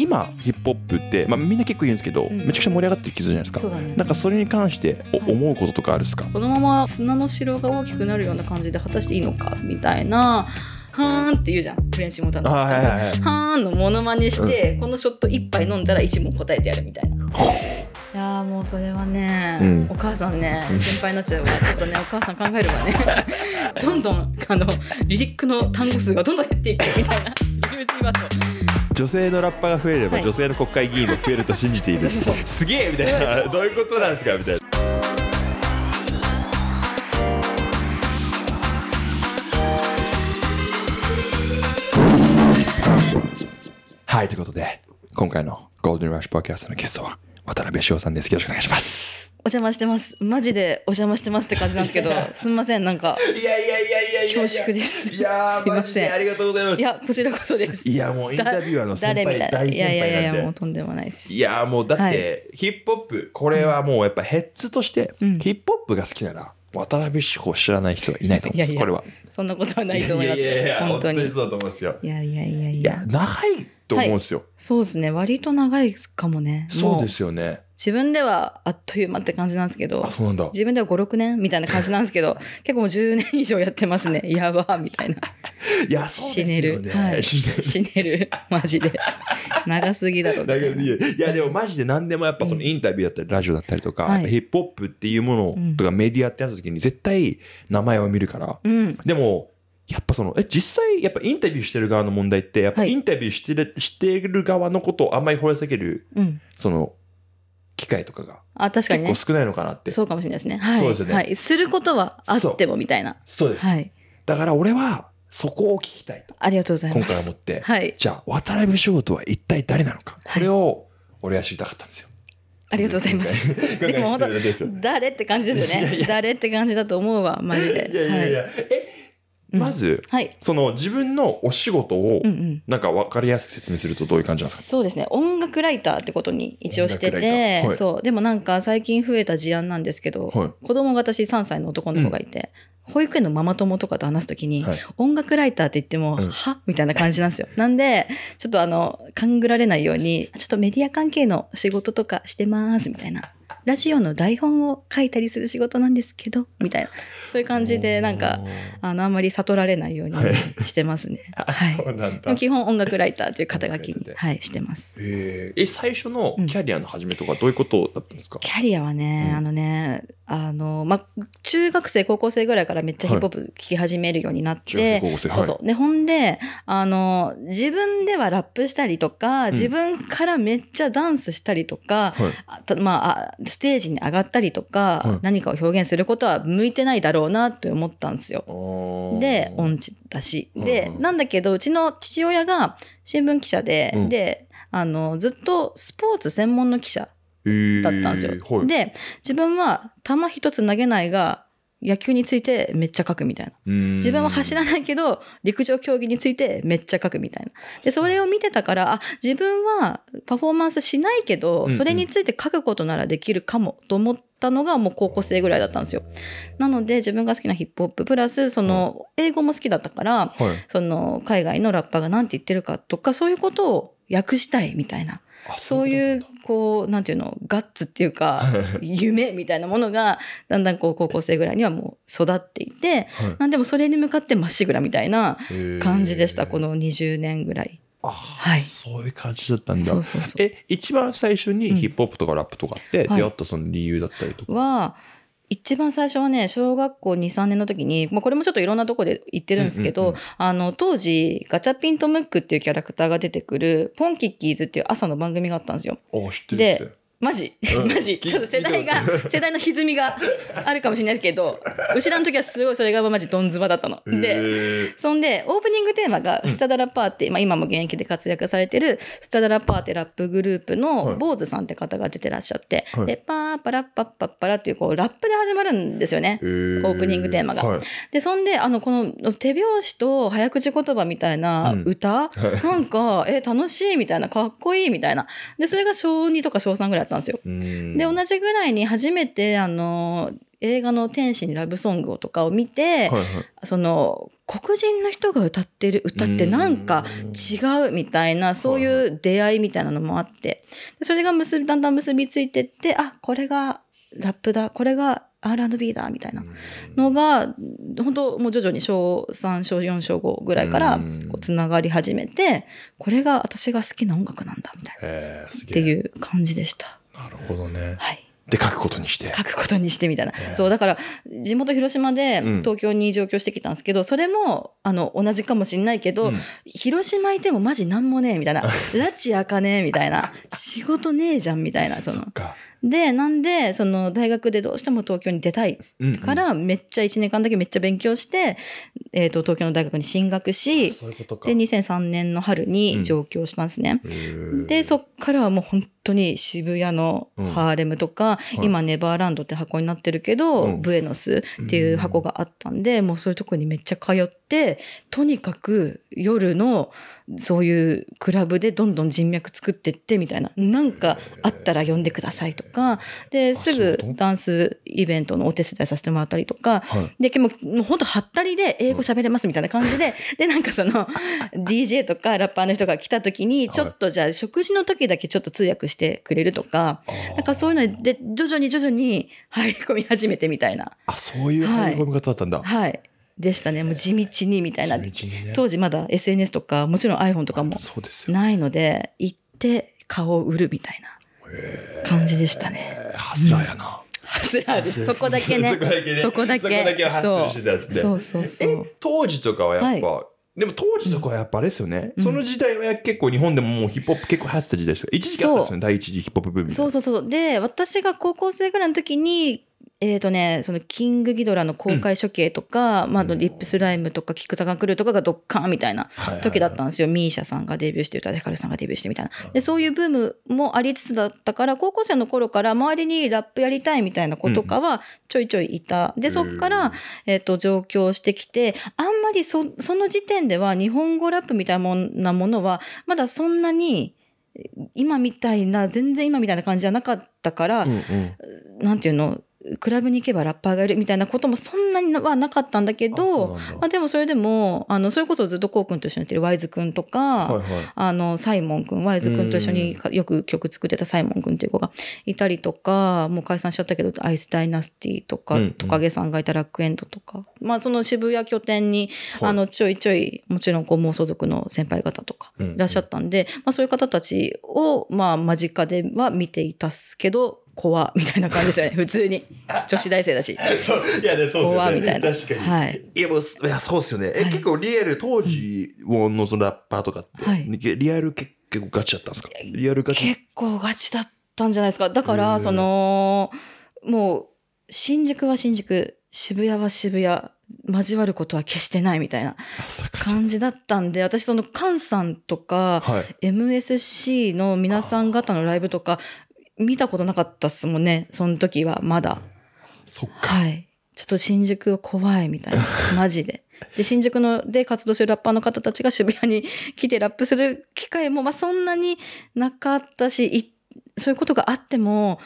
今ヒップホップって、まあ、みんな結構言うんですけど、うん、めちゃくちゃ盛り上がってる気するじゃないですか、ね、なんかそれに関して思うこととかあるですか、このまま砂の城が大きくなるような感じで果たしていいのかみたいなはーんって言うじゃんフレンチモーターのはーんのモノマネして、うん、このショット1杯飲んだら1問答えてやるみたいな。いやもうそれはね、うん、お母さんね心配になっちゃうわちょっとねお母さん考えればね どんどんあのリリックの単語数がどんどん減っていくみたいな。リリースバト女性のラッパが増えれば、はい、女性の国会議員も増えると信じているすげえみたいなどういうことなんですかみたいな。はいということで今回のゴールデンラッシュポッキャストのゲストは渡辺翔さんですよろしくお願いします。お邪魔してます。マジでお邪魔してますって感じなんですけど、すみません、なんか。いやいやいやいや恐縮です。いや すみません。ありがとうございます。いや、こちらこそです。いや、もうインタビュアーの誰みたいないやいやいや、もうとんでもないです。いや、もうだって、ヒップホップ、これはもうやっぱヘッズとして、ヒップホップが好きなら、渡辺志子を知らない人はいないと思いますやこれは。そんなことはないと思いますよ。本当に。そうだと思いますよ。いやいやいやいや。長いと思うんですよ。そうですね、割と長いかもね。そうですよね。自分ではあっという間って感じなんですけどあそうなんだ自分では56年みたいな感じなんですけど 結構もう10年以上やってますねやばみたいな いやそうですよね、はい、死ねるマジで長すぎだろ長いやでもマジで何でもやっぱそのインタビューだったりラジオだったりとか、うん、ヒップホップっていうものとかメディアってやった時に絶対名前は見るから、うん、でもやっぱその、え、実際、やっぱインタビューしてる側の問題って、やっぱインタビューしてるはい、してる側のことをあんまり掘り下げる、うん、その、機会とかがあ確かに、結構少ないのかなってそうかもしれないですね、はい、そうですね、はい、することはあってもみたいなそうです、はい、だから俺はそこを聞きたいとありがとうございます今回思って、はい、じゃあ渡辺武仕事は一体誰なのかこれを俺は知りたかったんですよ、ありがとうございます。でも本当誰って感じですよね。誰って感じだと思うわマジで。いやいやいや、えまず、うんはい、その自分のお仕事をなんか分かりやすく説明するとどういう感じなんですか、うんうん、そうですね音楽ライターってことに一応してて、はい、そうでもなんか最近増えた事案なんですけど、はい、子供が私3歳の男の子がいて、うん、保育園のママ友とかと話すときに、はい、音楽ライターって言っても、うん、はみたいな感じなんですよ。なんで、ちょっとあの、勘ぐられないように、ちょっとメディア関係の仕事とかしてますみたいなラジオの台本を書いたりする仕事なんですけど、みたいな、そういう感じで、なんか、あの、あんまり悟られないようにしてますね。はい。はい、基本音楽ライターという肩書きに、はい、してます。えー、え、最初のキャリアの始めとか、どういうことだったんですか、うん、キャリアはね、あのね、あの、ま、中学生、高校生ぐらいからめっちゃヒップホップ聴き始めるようになって、はい、そうそう。で、ほんで、あの、自分ではラップしたりとか、自分からめっちゃダンスしたりとか、うんはい、ああ、ステージに上がったりとか、うん、何かを表現することは向いてないだろうなって思ったんですよ。で音痴だし。で、うん、なんだけどうちの父親が新聞記者で、うん、であのずっとスポーツ専門の記者だったんですよ。えーはい、で自分は球一つ投げないが野球についてめっちゃ書くみたいな。自分は走らないけど、陸上競技についてめっちゃ書くみたいな。で、それを見てたから、あ、自分はパフォーマンスしないけど、それについて書くことならできるかもと思ったのがもう高校生ぐらいだったんですよ。なので、自分が好きなヒップホップ、プラス、その、英語も好きだったから、はい、その、海外のラッパーが何て言ってるかとか、そういうことを訳したいみたいな。そういうこうなんていうのガッツっていうか夢みたいなものがだんだんこう高校生ぐらいにはもう育っていて、はい、でもそれに向かってまっしぐらみたいな感じでした、この20年ぐらい。はい、そういう感じだったんだそうそうそうえ一番最初にヒップホップとかラップとかって出会ったその理由だったりとか、うん、は一番最初はね、小学校2、3年の時に、まあ、これもちょっといろんなとこで言ってるんですけど、うんうんうん、あの、当時、ガチャピンとムックっていうキャラクターが出てくる、ポンキッキーズっていう朝の番組があったんですよ。で、マジ、うん、マジちょっと世代が 世代の歪みがあるかもしれないけど後ろの時はすごいそれがマジどんずばだったの。でそんでオープニングテーマがスタダラパーティー、うん、まあ、今も現役で活躍されてるスタダラパーティーラップグループの坊主さんって方が出てらっしゃって、はい、でパーパラッパッパッパラっていうこうラップで始まるんですよね、オープニングテーマが。はい、でそんであのこの手拍子と早口言葉みたいな歌、うん、なんかえ楽しいみたいなかっこいいみたいなでそれが小2とか小3ぐらいったんですよ。で同じぐらいに初めてあの映画の「天使にラブソングを」とかを見て、はいはい、その黒人の人が歌ってる歌ってなんか違うみたいなそういう出会いみたいなのもあってそれが結びだんだん結びついてってあこれがラップだこれが R&B だみたいなのが本当もう徐々に小3小4小5ぐらいからつながり始めてこれが私が好きな音楽なんだみたいなっていう感じでした。なるほどね、はいで書くことにして書くことにしてみたいな、えー、そうだから地元広島で東京に上京してきたんですけど、うん、それもあの同じかもしれないけど、うん、広島いてもマジなんもねえみたいな拉致あかねえみたいな仕事ねえじゃんみたいなそのでなんでその大学でどうしても東京に出たいから、めっちゃ1年間だけめっちゃ勉強して、えーと、東京の大学に進学しで2003年の春に上京したんですね。うん、でそっからはもう本当に渋谷のハーレムとか、うんはい、今ネバーランドって箱になってるけど、うん、ブエノスっていう箱があったんで、うん、もうそういうとこにめっちゃ通ってとにかく夜のそういうクラブでどんどん人脈作ってってみたいななんかあったら呼んでくださいとかですぐダンスイベントのお手伝いさせてもらったりとか、はい、でももうほんとはったりで英語喋れますみたいな感じで、でなんかその DJ とかラッパーの人が来た時にちょっとじゃあ食事の時だけちょっと通訳して。してくれるとか、なんかそういうので、徐々に徐々に入り込み始めてみたいな。あ、そういう入り込み方だったんだ。はい、はいでしたね。もう地道にみたいな。ね、当時まだ SNS とか、もちろん iPhone とかもないので、行って顔を売るみたいな感じでしたね。はずらやな。ハスラーです。そこだけね。そこだけ、ね、そこだけ。そうそうそうそう。当時とかはやっぱ、はいでも当時とかはやっぱあれですよね、うん、その時代は結構日本でももうヒップホップ結構流行ってた時代ですか一時期あったですよね第一次ヒップホップブームそうそうそうで私が高校生ぐらいの時にえーとね、そのキングギドラの公開処刑とか、うん、まあ、リップスライムとか、キックザが来るとかがドッカーンみたいな時だったんですよ、ミーシャさんがデビューして、歌でヒカルさんがデビューしてみたいなで、そういうブームもありつつだったから、高校生の頃から周りにラップやりたいみたいな子とかはちょいちょいいた、でそこから、えーと、と上京してきて、あんまりそその時点では、日本語ラップみたいなものは、まだそんなに。今みたいな全然今みたいな感じじゃなかったから、うんうん、なんていうのクラブに行けばラッパーがいるみたいなこともそんなにはなかったんだけどまあ、でもそれでもあのそれこそずっとこうくんと一緒にやってるワイズくんとか、はいはい、あのサイモンくんワイズくんと一緒によく曲作ってたサイモンくんっていう子がいたりとかもう解散しちゃったけどアイスダイナスティとか、うんうん、トカゲさんがいたラックエンドとか、まあ、その渋谷拠点に、あのちょいちょいもちろんこう妄想族の先輩方とかいらっしゃったんで、うんうん、まあ、そういう方たちを、まあ、間近では見ていたすけど怖みたいな感じですよね 普通に女子大生だしそういやねそうですよねみたいな確かに、はい、いやもういやそうですよね、はい、結構リアル当時のそラッパーとかって、はい、リアル結構ガチだったんですかリアルガチ結構ガチだったんじゃないですかだからそのもう新宿は新宿渋谷は渋谷交わることは決してないみたいな感じだったんで私その菅さんとか、MSC の皆さん方のライブとか見たことなかったっすもんね。その時はまだ。そっか。はい。ちょっと新宿は怖いみたいな。マジで。で、新宿ので活動するラッパーの方たちが渋谷に 来てラップする機会も、まあ、そんなになかったし、そういうことがあっても、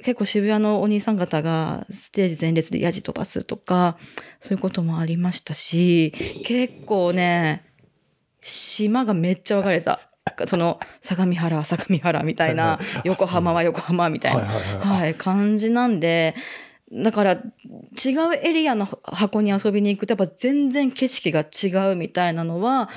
結構渋谷のお兄さん方がステージ前列でヤジ飛ばすとか、そういうこともありましたし、結構ね、島がめっちゃ分かれた。その相模原は相模原みたいな、横浜は横浜みたいな、はい、感じなんで、だから違うエリアの箱に遊びに行くとやっぱ全然景色が違うみたいなのは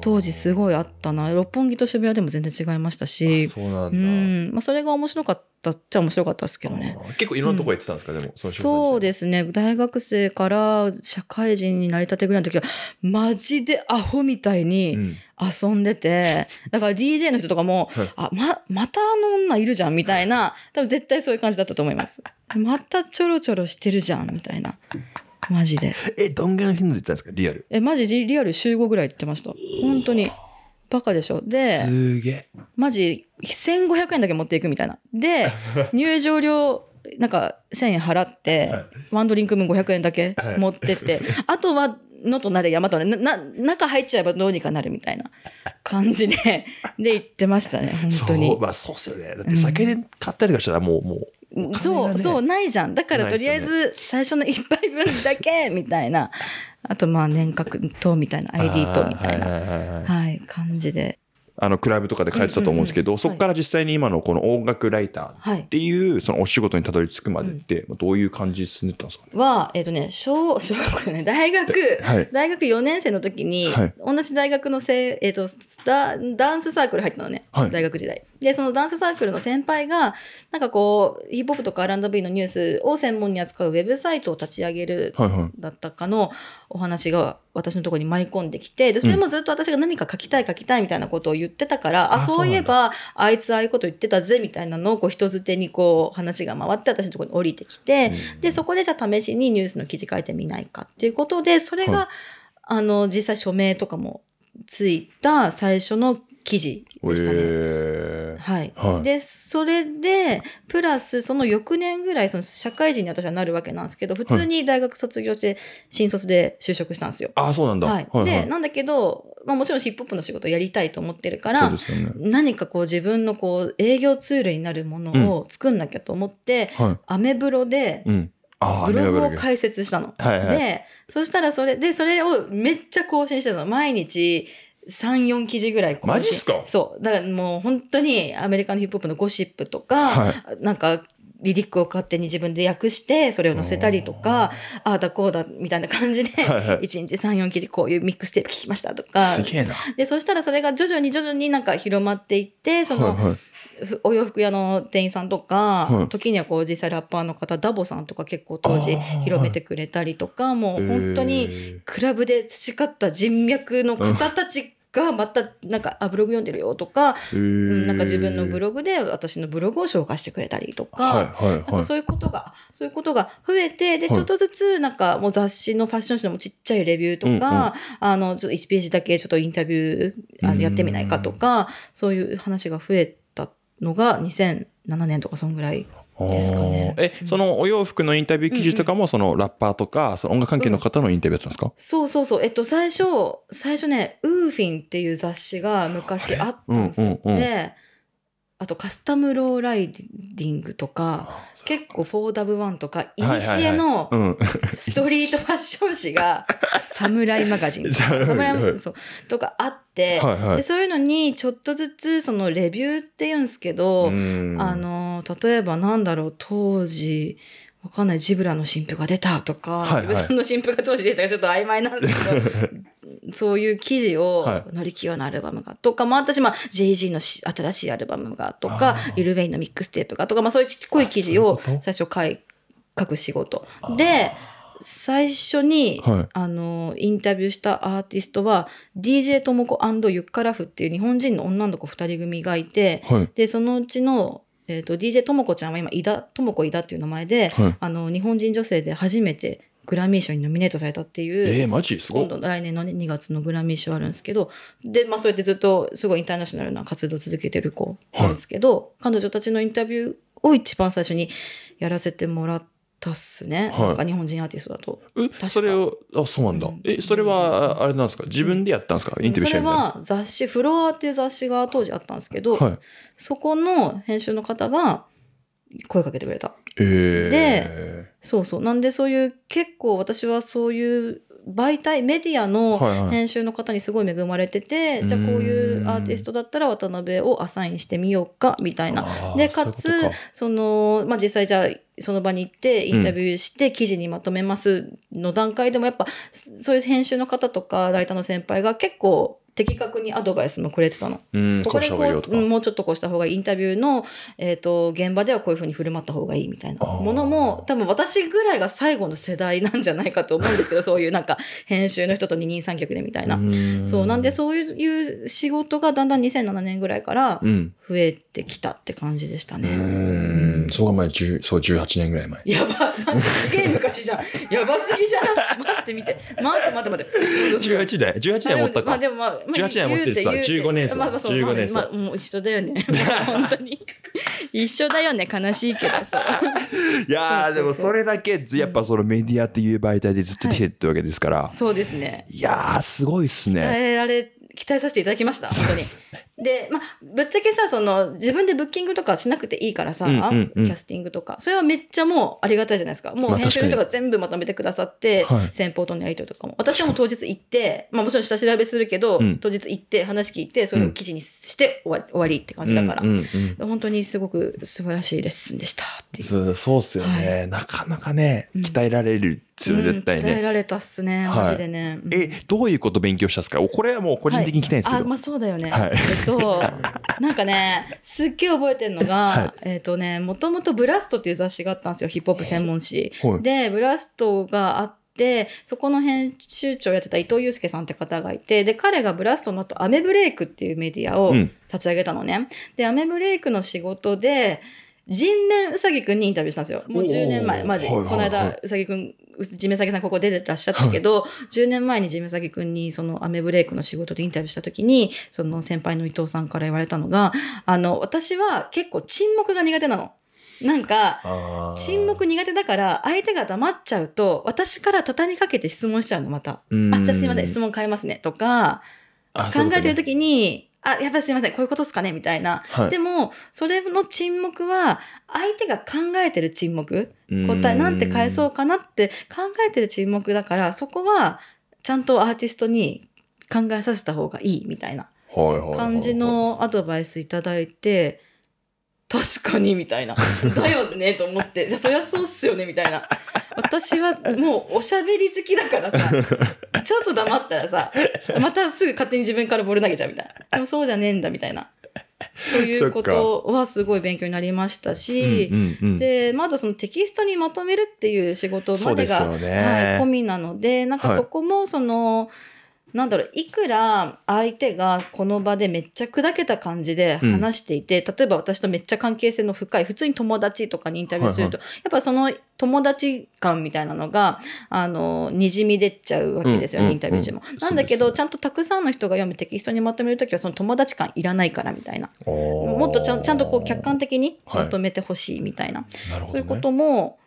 当時すごいあったな六本木と渋谷でも全然違いましたしうんそれが面白かったたっちゃ面白かったですけどね。結構いろんなとこ行ってたんですか、うん、でもそうですね。大学生から社会人になりたてぐらいの時は、マジでアホみたいに遊んでて、うん、だから DJ の人とかも、あ、ま、またあの女いるじゃんみたいな、多分絶対そういう感じだったと思います。またちょろちょろしてるじゃんみたいな。マジで。え、どんぐらいの頻度で行ったんですかリアル。え、マジリアル週5ぐらい行ってました。本当に。バカでしょ。で、すげえ。マジ1500円だけ持っていくみたいなで 入場料なんか1000円払って、はい、ワンドリンク分500円だけ持ってって、はい、あとは野となれ山となれな中入っちゃえばどうにかなるみたいな感じで で行ってましたね本当にそう,、まあ、そうっすよねだって酒で買ったりとかしたらもう、うん、もう、ね、そうそうないじゃんだからとりあえず最初の1杯分だけみたいなあとまあ年賀とみたいな ID とみたいな、はい、感じであのクラブとかで通ってたと思うんですけど、うんうん、そこから実際に今のこの音楽ライターっていうそのお仕事にたどり着くまでって、どういう感じで進んでたんですかは、えっ、ー、とね、小、小学、ね、大学、はい、大学4年生の時に、はい、同じ大学のせ、えっ、ー、とダ、ダンスサークル入ったのね、はい、大学時代。で、そのダンスサークルの先輩が、なんかこう、ヒップホップとか R&B のニュースを専門に扱うウェブサイトを立ち上げるだったかの、はいはいお話が私のところに舞い込んできてでそれもずっと私が何か書きたい書きたいみたいなことを言ってたから、うん、あそういえばあいつああいうこと言ってたぜみたいなのをこう人づてにこう話が回って私のところに降りてきて、うん、でそこでじゃあ試しにニュースの記事書いてみないかっていうことでそれが、はい、あの実際署名とかもついた最初の記事でしたね。えー、はい、はい、でそれでプラスその翌年ぐらいその社会人に私はなるわけなんですけど普通に大学卒業して新卒で就職したんですよ。はい、あそうなんだ、はい、はい、でなんだけど、まあ、もちろんヒップホップの仕事やりたいと思ってるから、ね、何かこう自分のこう営業ツールになるものを作んなきゃと思って、うん、アメブロで、うんブログを開設したの。はいはい、で、そしたらそれ、で、それをめっちゃ更新してたの。毎日3、4記事ぐらいマジっすかそう。だからもう本当にアメリカのヒップホップのゴシップとか、はい、なんかリリックを勝手に自分で訳してそれを載せたりとかああだこうだみたいな感じで1日34記事こういうミックステープ聞きましたとかすげえなでそしたらそれが徐々に徐々になんか広まっていってその、はいはい、お洋服屋の店員さんとか、はい、時にはこう実際ラッパーの方ダボさんとか結構当時広めてくれたりとかもう本当にクラブで培った人脈の方たちがまたなんかあブログ読んでるよとか、うん、なんか自分のブログで私のブログを紹介してくれたりとか,、なんかそういうことがそういうことが増えてでちょっとずつなんかもう雑誌のファッション誌のちっちゃいレビューとか、あのちょっと1ページだけちょっとインタビューあやってみないかとか、そういう話が増えたのが2007年とかそんぐらい。ですかね。え、そのお洋服のインタビュー記事とかも、そのラッパーとか、その音楽関係の方のインタビューだったんですか、うん、そうそうそう。えっと、最初、最初ね、ウーフィンっていう雑誌が昔あったんですよ。うんうんうん、で、あとカスタムローライディングとか、結構 4W1 とか、いにしえのストリートファッション誌が、サムライマガジン。サムライマガジン、そう。とかあって、、はいはい、でそういうのにちょっとずつそのレビューって言うんですけどあの例えばなんだろう当時わかんないジブラの新譜が出たとか、はいはい、ジブさんの新譜が当時出たかちょっと曖昧なんですけど そういう記事を、乗り気よのアルバムがとか、まあ私、まあ JG の新しいアルバムがとか、ウェインのミックステープがとか、まあそういう濃い記事を最初書く仕事。で、最初に、はい、あのインタビューしたアーティストは DJ ともこユッカラフっていう日本人の女の子2人組がいて、はい、でそのうちの、えーと、DJ ともこちゃんは今井田ともこ井田っていう名前で、はい、あの日本人女性で初めてグラミー賞にノミネートされたっていう、えー、マジすご今度来年の、ね、2月のグラミー賞あるんですけどで、まあ、そうやってずっとすごいインターナショナルな活動を続けてる子なんですけど、彼女たちのインタビューを一番最初にやらせてもらって。たっすね、はい、なんか日本人アーティストだとえそれをあそうなんだ、うん、えそれはあれなんですか自分でやったんですか、うん、インタビューそれは雑誌「フロア」っていう雑誌が当時あったんですけど、はい、そこの編集の方が声かけてくれた、えー、でそうそうなんでそういう結構私はそういう媒体メディアの編集の方にすごい恵まれてて、はいはい、じゃあこういうアーティストだったら渡辺をアサインしてみようかみたいな。でかつその、まあ、実際じゃあその場に行ってインタビューして記事にまとめますの段階でもやっぱそういう編集の方とかライターの先輩が結構的確にアドバイスもくれてたの。ここでこうもうちょっとこうした方がいいインタビューの、えーと、現場ではこういうふうに振る舞った方がいいみたいなものも多分私ぐらいが最後の世代なんじゃないかと思うんですけど そういうなんか編集の人と二人三脚でみたいなそうなんでそういう仕事がだんだん2007年ぐらいから増えてきたって感じでしたね。それが前1そう、18年ぐらい前。やば、すげえ昔じゃん。やばすぎじゃん。待って見て。待って待って待って。18年 ?18 年持ったか。まあでもまあ、まあ、18年持ってるさ、15年さ、ま15年さ、まあ。もう一緒だよね。本当に。一緒だよね、悲しいけどさ。いやでもそれだけ、やっぱそのメディアっていう媒体でずっと出てるってわけですから。そうですね。いやすごいっすね。鍛えられ、鍛えさせていただきました、本当に。で、まあ、ぶっちゃけさ、その、自分でブッキングとかしなくていいからさ、うんうんうん、キャスティングとか、それはめっちゃもうありがたいじゃないですか。もう編集の人が全部まとめてくださって、まあ、先方とのやり取りとかも。私はもう当日行って、まあもちろん下調べするけど、うん、当日行って話聞いて、それを記事にして終わ,、終わりって感じだから、うんうんうん、本当にすごく素晴らしいレッスンでしたっていう。そうっすよね、はい、なかなかね、鍛えられるすよね、絶対ね、鍛えられたっすね、マジでね。はい、え、どういうこと勉強したっすかこれはもう個人的に聞きたいんですけど。はい、あ、まあそうだよね。はい、えっと、なんかね、すっげえ覚えてるのが、えっとね、もともとブラストっていう雑誌があったんですよ、ヒップホップ専門誌。で、ブラストがあって、っそこの編集長やってた伊藤祐介さんって方がいてで彼がブラストの後アメブレイクっていうメディアを立ち上げたのね。うん、でアメブレイクの仕事で人面うさぎくんにインタビューしたんですよ。もう10年前、マジ。この間、うさぎくん、面うさぎさんここ出てらっしゃったけど、10年前に面うさぎくんにそのアメブレイクの仕事でインタビューしたときに、その先輩の伊藤さんから言われたのが、あの、私は結構沈黙が苦手なの。なんか、沈黙苦手だから、相手が黙っちゃうと、私から畳みかけて質問しちゃうの、また。あ、じゃあすいません、質問変えますね、とか、考えてる時に、あ、やっぱりすいません、こういうことですかねみたいな。はい、でも、それの沈黙は、相手が考えてる沈黙。答え、なんて返そうかなって考えてる沈黙だから、そこは、ちゃんとアーティストに考えさせた方がいいみたいな感じのアドバイスいただいて、確かにみたいな。だよねと思って、じゃあそりゃそうっすよねみたいな。私はもうおしゃべり好きだからさ、ちょっと黙ったらさ、またすぐ勝手に自分からボール投げちゃうみたいな。でもそうじゃねえんだみたいな。ということはすごい勉強になりましたし、うんうんうん、で、まずそのテキストにまとめるっていう仕事までが、でね、はい、込みなので、なんかそこもその、はいなんだろういくら相手がこの場でめっちゃ砕けた感じで話していて、うん、例えば私とめっちゃ関係性の深い普通に友達とかにインタビューすると、はいはい、やっぱその友達感みたいなのがあのにじみ出ちゃうわけですよね、うん、インタビュー中も。うん、なんだけど、ね、ちゃんとたくさんの人が読むテキストにまとめる時はその友達感いらないからみたいなもっとちゃちゃんとこう客観的にまとめてほしいみたいなはいなね、そういうことも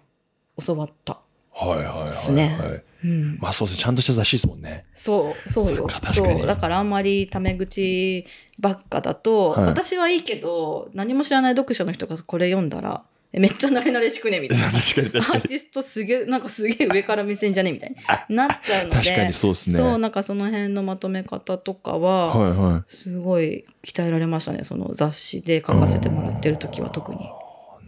教わった。はいはいはい、はい、ね。うん、まあそうですね、ちゃんとした雑誌ですもんね。そう、そうよ。かそうだからあんまりタメ口ばっかだと、はい、私はいいけど、何も知らない読者の人がこれ読んだら、めっちゃ慣れ慣れしくねみたいな。アーティストすげえ、なんかすげえ上から目線じゃねみたいな。なっちゃうので。確かにそうですね。そう、なんかその辺のまとめ方とかは、すごい鍛えられましたね。その雑誌で書かせてもらってる時は特に。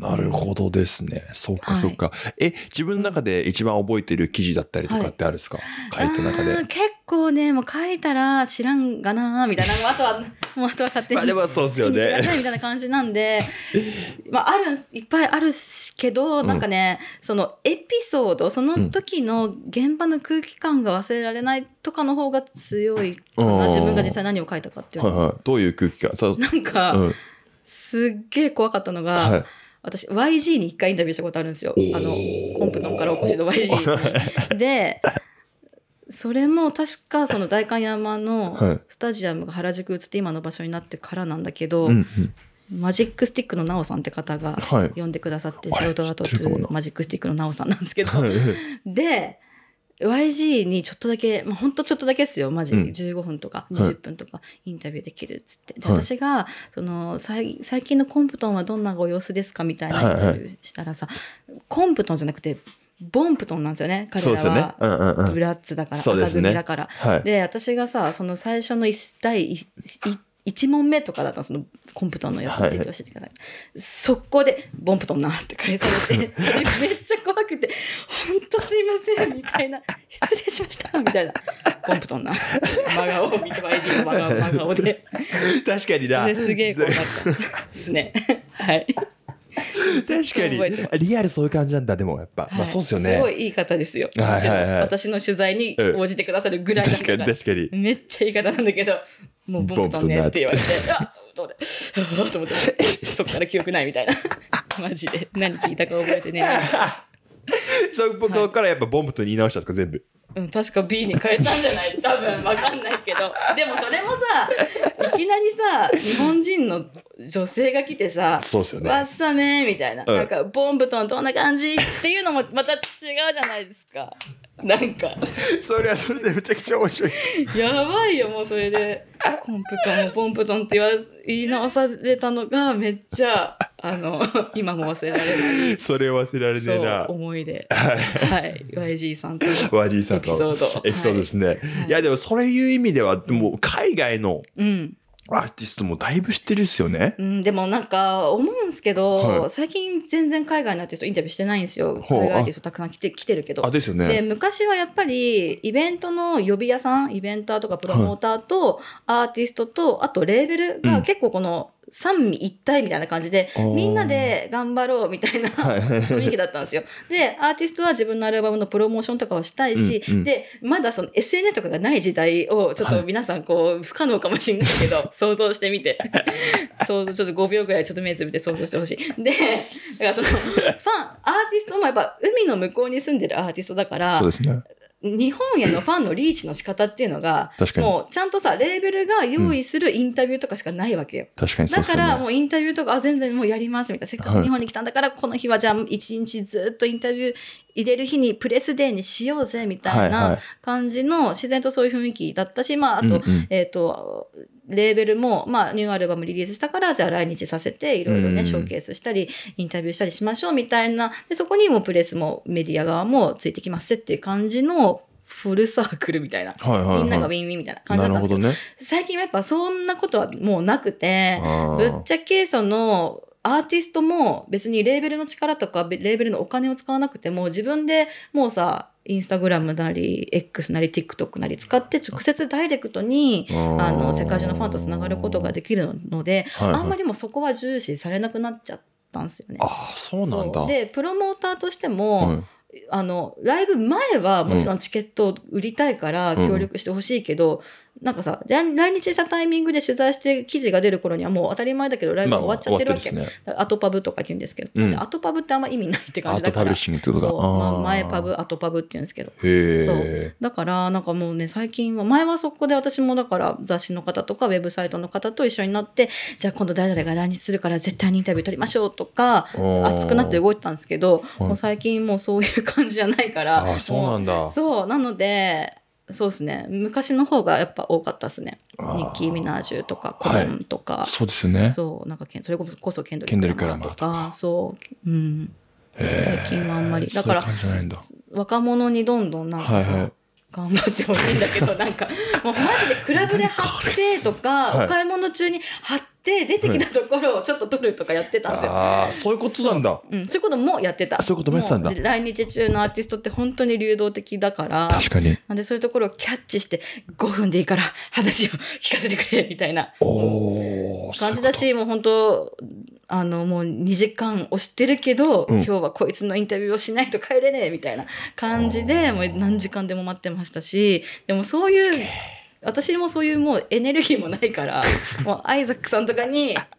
なるほどですね。そっかそっか、はい、え、自分の中で一番覚えてる記事だったりとかってあるんですか、はい、書いた中で。結構ね、もう書いたら知らんがなみたいな、あとは、もうあとは勝手に。あれもそうですよね。知らないみたいな感じなんで、まあある、んいっぱいあるけど、なんかね、うん、そのエピソード、その時の現場の空気感が忘れられないとかの方が強いかな。うん、自分が実際何を書いたかっていうのは。はいはい、どういう空気感なんか、うん、すっげえ怖かったのが、はい私 YG に一回インタビューしたことあるんですよ、あのコンプトンからお越しの YG でそれも確かその代官山のスタジアムが原宿移って今の場所になってからなんだけど、マジックスティックのなおさんって方が呼んでくださって、はい、仕事が途中マジックスティックのなおさんなんですけど、で YG にちょっとだけ、まあ、ほんとちょっとだけですよマジ、うん、15分とか20分とかインタビューできるっつって、はい、で私がその最近のコンプトンはどんなご様子ですかみたいなインタビューしたらさ、はいはい、コンプトンじゃなくてボンプトンなんですよね彼らは、ねうんうん、ブラッツだから、ね、赤組だから。で,、私がさその最初の第1 1問目とかだったそのコンプトンの予想について教えてください、はい、速攻で「ボンプトンな」って返されて めっちゃ怖くて「ほんとすいません」みたいな「失礼しました」みたいな「ボンプトンな」真顔見て YG の真顔で 確かになそれすげえ怖かったで すねはい 確かに。リアルそういう感じなんだ、でもやっぱ。はい、まあそうですよね。すごいいい方ですよ。はいはいはい、私の取材に応じてくださるぐらいの、うん、確かに確かに。めっちゃいい方なんだけど、もうボンねって言われて、あどうだ、と思って、そこから記憶ないみたいな。マジで。何聞いたか覚えてね。そこからやっぱボンムと言い直したんですか、全部。うん、確か B に変えたんじゃない多分わかんないけどでもそれもさいきなりさ日本人の女性が来てさ「そうですよね、わっさめ」みたいなうん、なんか「ボンブトンどんな感じ?」っていうのもまた違うじゃないですかなんかそれはそれでめちゃくちゃ面白いやばいよもうそれでコンプトンポンプトンって言わ言い直されたのがめっちゃあの今も忘れられないそれ忘れられねえな思い出はい YG さんと YG さんとエピソードエピソードですね、はい、いやでもそういう意味ではもう海外の、うんアーティストもだいぶ知ってるっすよね。うん、でもなんか思うんすけど、はい、最近全然海外のアーティストインタビューしてないんですよ。海外アーティストたくさん来て来てるけど。あですよね。で、昔はやっぱりイベントの予備屋さん、イベンターとかプロモーターとアーティストと、はい、あとレーベルが結構この、うん三位一体みたいな感じでみんなで頑張ろうみたいな雰囲気だったんですよ。でアーティストは自分のアルバムのプロモーションとかをしたいし、うんうん、でまだその SNS とかがない時代をちょっと皆さんこう不可能かもしれないけど、はい、想像してみて想像ちょっと5秒ぐらいちょっと目つぶって想像してほしい。でだからそのファンアーティストもやっぱ海の向こうに住んでるアーティストだから。そうですね日本へのファンのリーチの仕方っていうのが、もうちゃんとさ、レーベルが用意するインタビューとかしかないわけよ。確かに、ね、だからもうインタビューとか、あ、全然もうやりますみたいな。せっかく日本に来たんだから、この日はじゃあ一日ずっとインタビュー入れる日にプレスデーにしようぜみたいな感じの自然とそういう雰囲気だったし、まあ、あと、うんうん、えっ、ー、と、レーベルも、まあ、ニューアルバムリリースしたから、じゃあ来日させて、いろいろね、ショーケースしたり、インタビューしたりしましょうみたいな、で、そこにもプレスもメディア側もついてきますっていう感じの、フルサークルみたいな、はいはいはい、みんながウィンウィンみたいな感じだったんですけど、ね、最近はやっぱそんなことはもうなくて、ぶっちゃけその、アーティストも別にレーベルの力とかレーベルのお金を使わなくても自分でもうさインスタグラムなり X なり TikTok なり使って直接ダイレクトにあの世界中のファンとつながることができるので、あんまりもうそこは重視されなくなっちゃったんですよね。あそうなんだでプロモーターとしても、あのライブ前はもちろんチケットを売りたいから協力してほしいけど、なんかさ、来日したタイミングで取材して記事が出る頃にはもう当たり前だけどライブが終わっちゃってるわけ。まあまパブとか言うんですけど、うん、パブってあんま意味ないって感じだから。パブシングってことだ。そう前パブ、トパブって言うんですけど。そう。だから、なんかもうね、最近は、前はそこで私もだから雑誌の方とかウェブサイトの方と一緒になって、じゃあ今度誰々が来日するから絶対にインタビュー取りましょうとか、熱くなって動いてたんですけど、もう最近もうそういう感じじゃないから。あ、そうなんだ。そう。なので、そうですね昔の方がやっぱ多かったですねニッキー・ミナージュとかコロンとか、はい、そうですよねそうなんかそれこそケンドリック・ラマーとかそううん最近はあんまりだから若者にどんどんなんかさ、はいはい頑張ってほしいんだけど、なんか、もうマジでクラブで貼 ってとか、お買い物中に貼っって出てきたところをちょっと撮るとかやってたんですよ。ああそういうことなんだそう,、うん。そういうこともやってた。そういうこともやってたんだ。来日中のアーティストって本当に流動的だから確かになんでそういうところをキャッチして5分でいいから話を聞かせてくれみたいな感じだしもう本当あのもう2時間押してるけど、うん、今日はこいつのインタビューをしないと帰れねえみたいな感じでもう何時間でも待ってましたしでもそういう。私もそういうもうエネルギーもないから もうアイザックさんとかに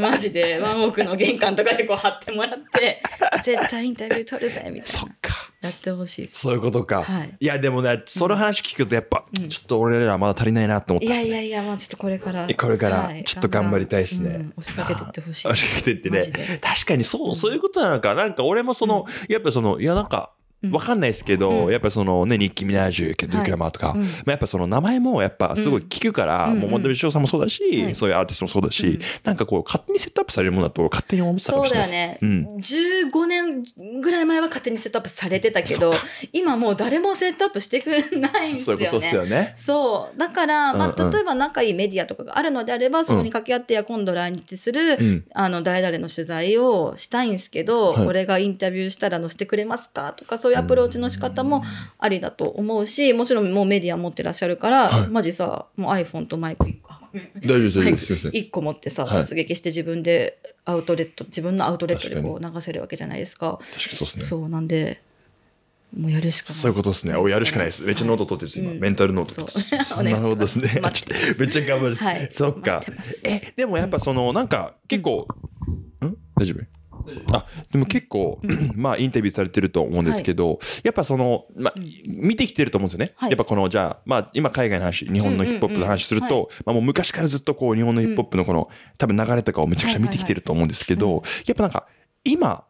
マジでワンオークの玄関とかでこう貼ってもらって絶対インタビュー取るぜみたいな。そっかやってほしいそういうことか、はい、いやでもねその話聞くとやっぱ、うん、ちょっと俺らまだ足りないなと思って、ね、いやいやいやまあちょっとこれからこれからちょっと頑張りたいですね、はいうん、押しかけてってほしい押しかけてってね確かにそう、そういうことなのかなんか俺もその、やっぱそのいやなんかわかんないですけど、やっぱそのね、日記キー・ミナージュ、ケンドリック・ラマーとか、まあ、やっぱその名前もやっぱすごい聞くから、もうモンダビショーさんもそうだし、そういうアーティストもそうだし、なんかこう、勝手にセットアップされるものだと勝手に思ってたかもしれないそうだよね。うん、15年ぐらい前は勝手にセットアップされてたけど、今もう誰もセットアップしてくれないんですよね。そういうことですよね。そう。だから、まあ、例えば仲いいメディアとかがあるのであれば、そこに掛け合って、や今度来日する、あの、誰々の取材をしたいんですけど、俺がインタビューしたら載せてくれますかとか、そういうアプローチの仕方もありだと思うし、もちろんもうメディア持ってらっしゃるから、はい、マジさ、もう iPhone とマイク1個。大丈夫です、大ません。1個持ってさ、突撃して自分でアウトレット、自分のアウトレットでこう流せるわけじゃないですか。そうですね。そうなんで、もうやるしかそういうことですね。おやるしかないです。めっちゃノート取ってるし、今、メンタルノート取ってる。なるほどですね。めっちゃ頑張る。そっか。え、でもやっぱその、なんか、結構、うん大丈夫あでも結構、うん、まあインタビューされてると思うんですけど、はい、やっぱその、まあ、見てきてると思うんですよね、はい、やっぱこのじゃあ、まあ、今海外の話日本のヒップホップの話すると、まもう昔からずっとこう日本のヒップホップのこの、多分流れとかをめちゃくちゃ見てきてると思うんですけど、やっぱなんか今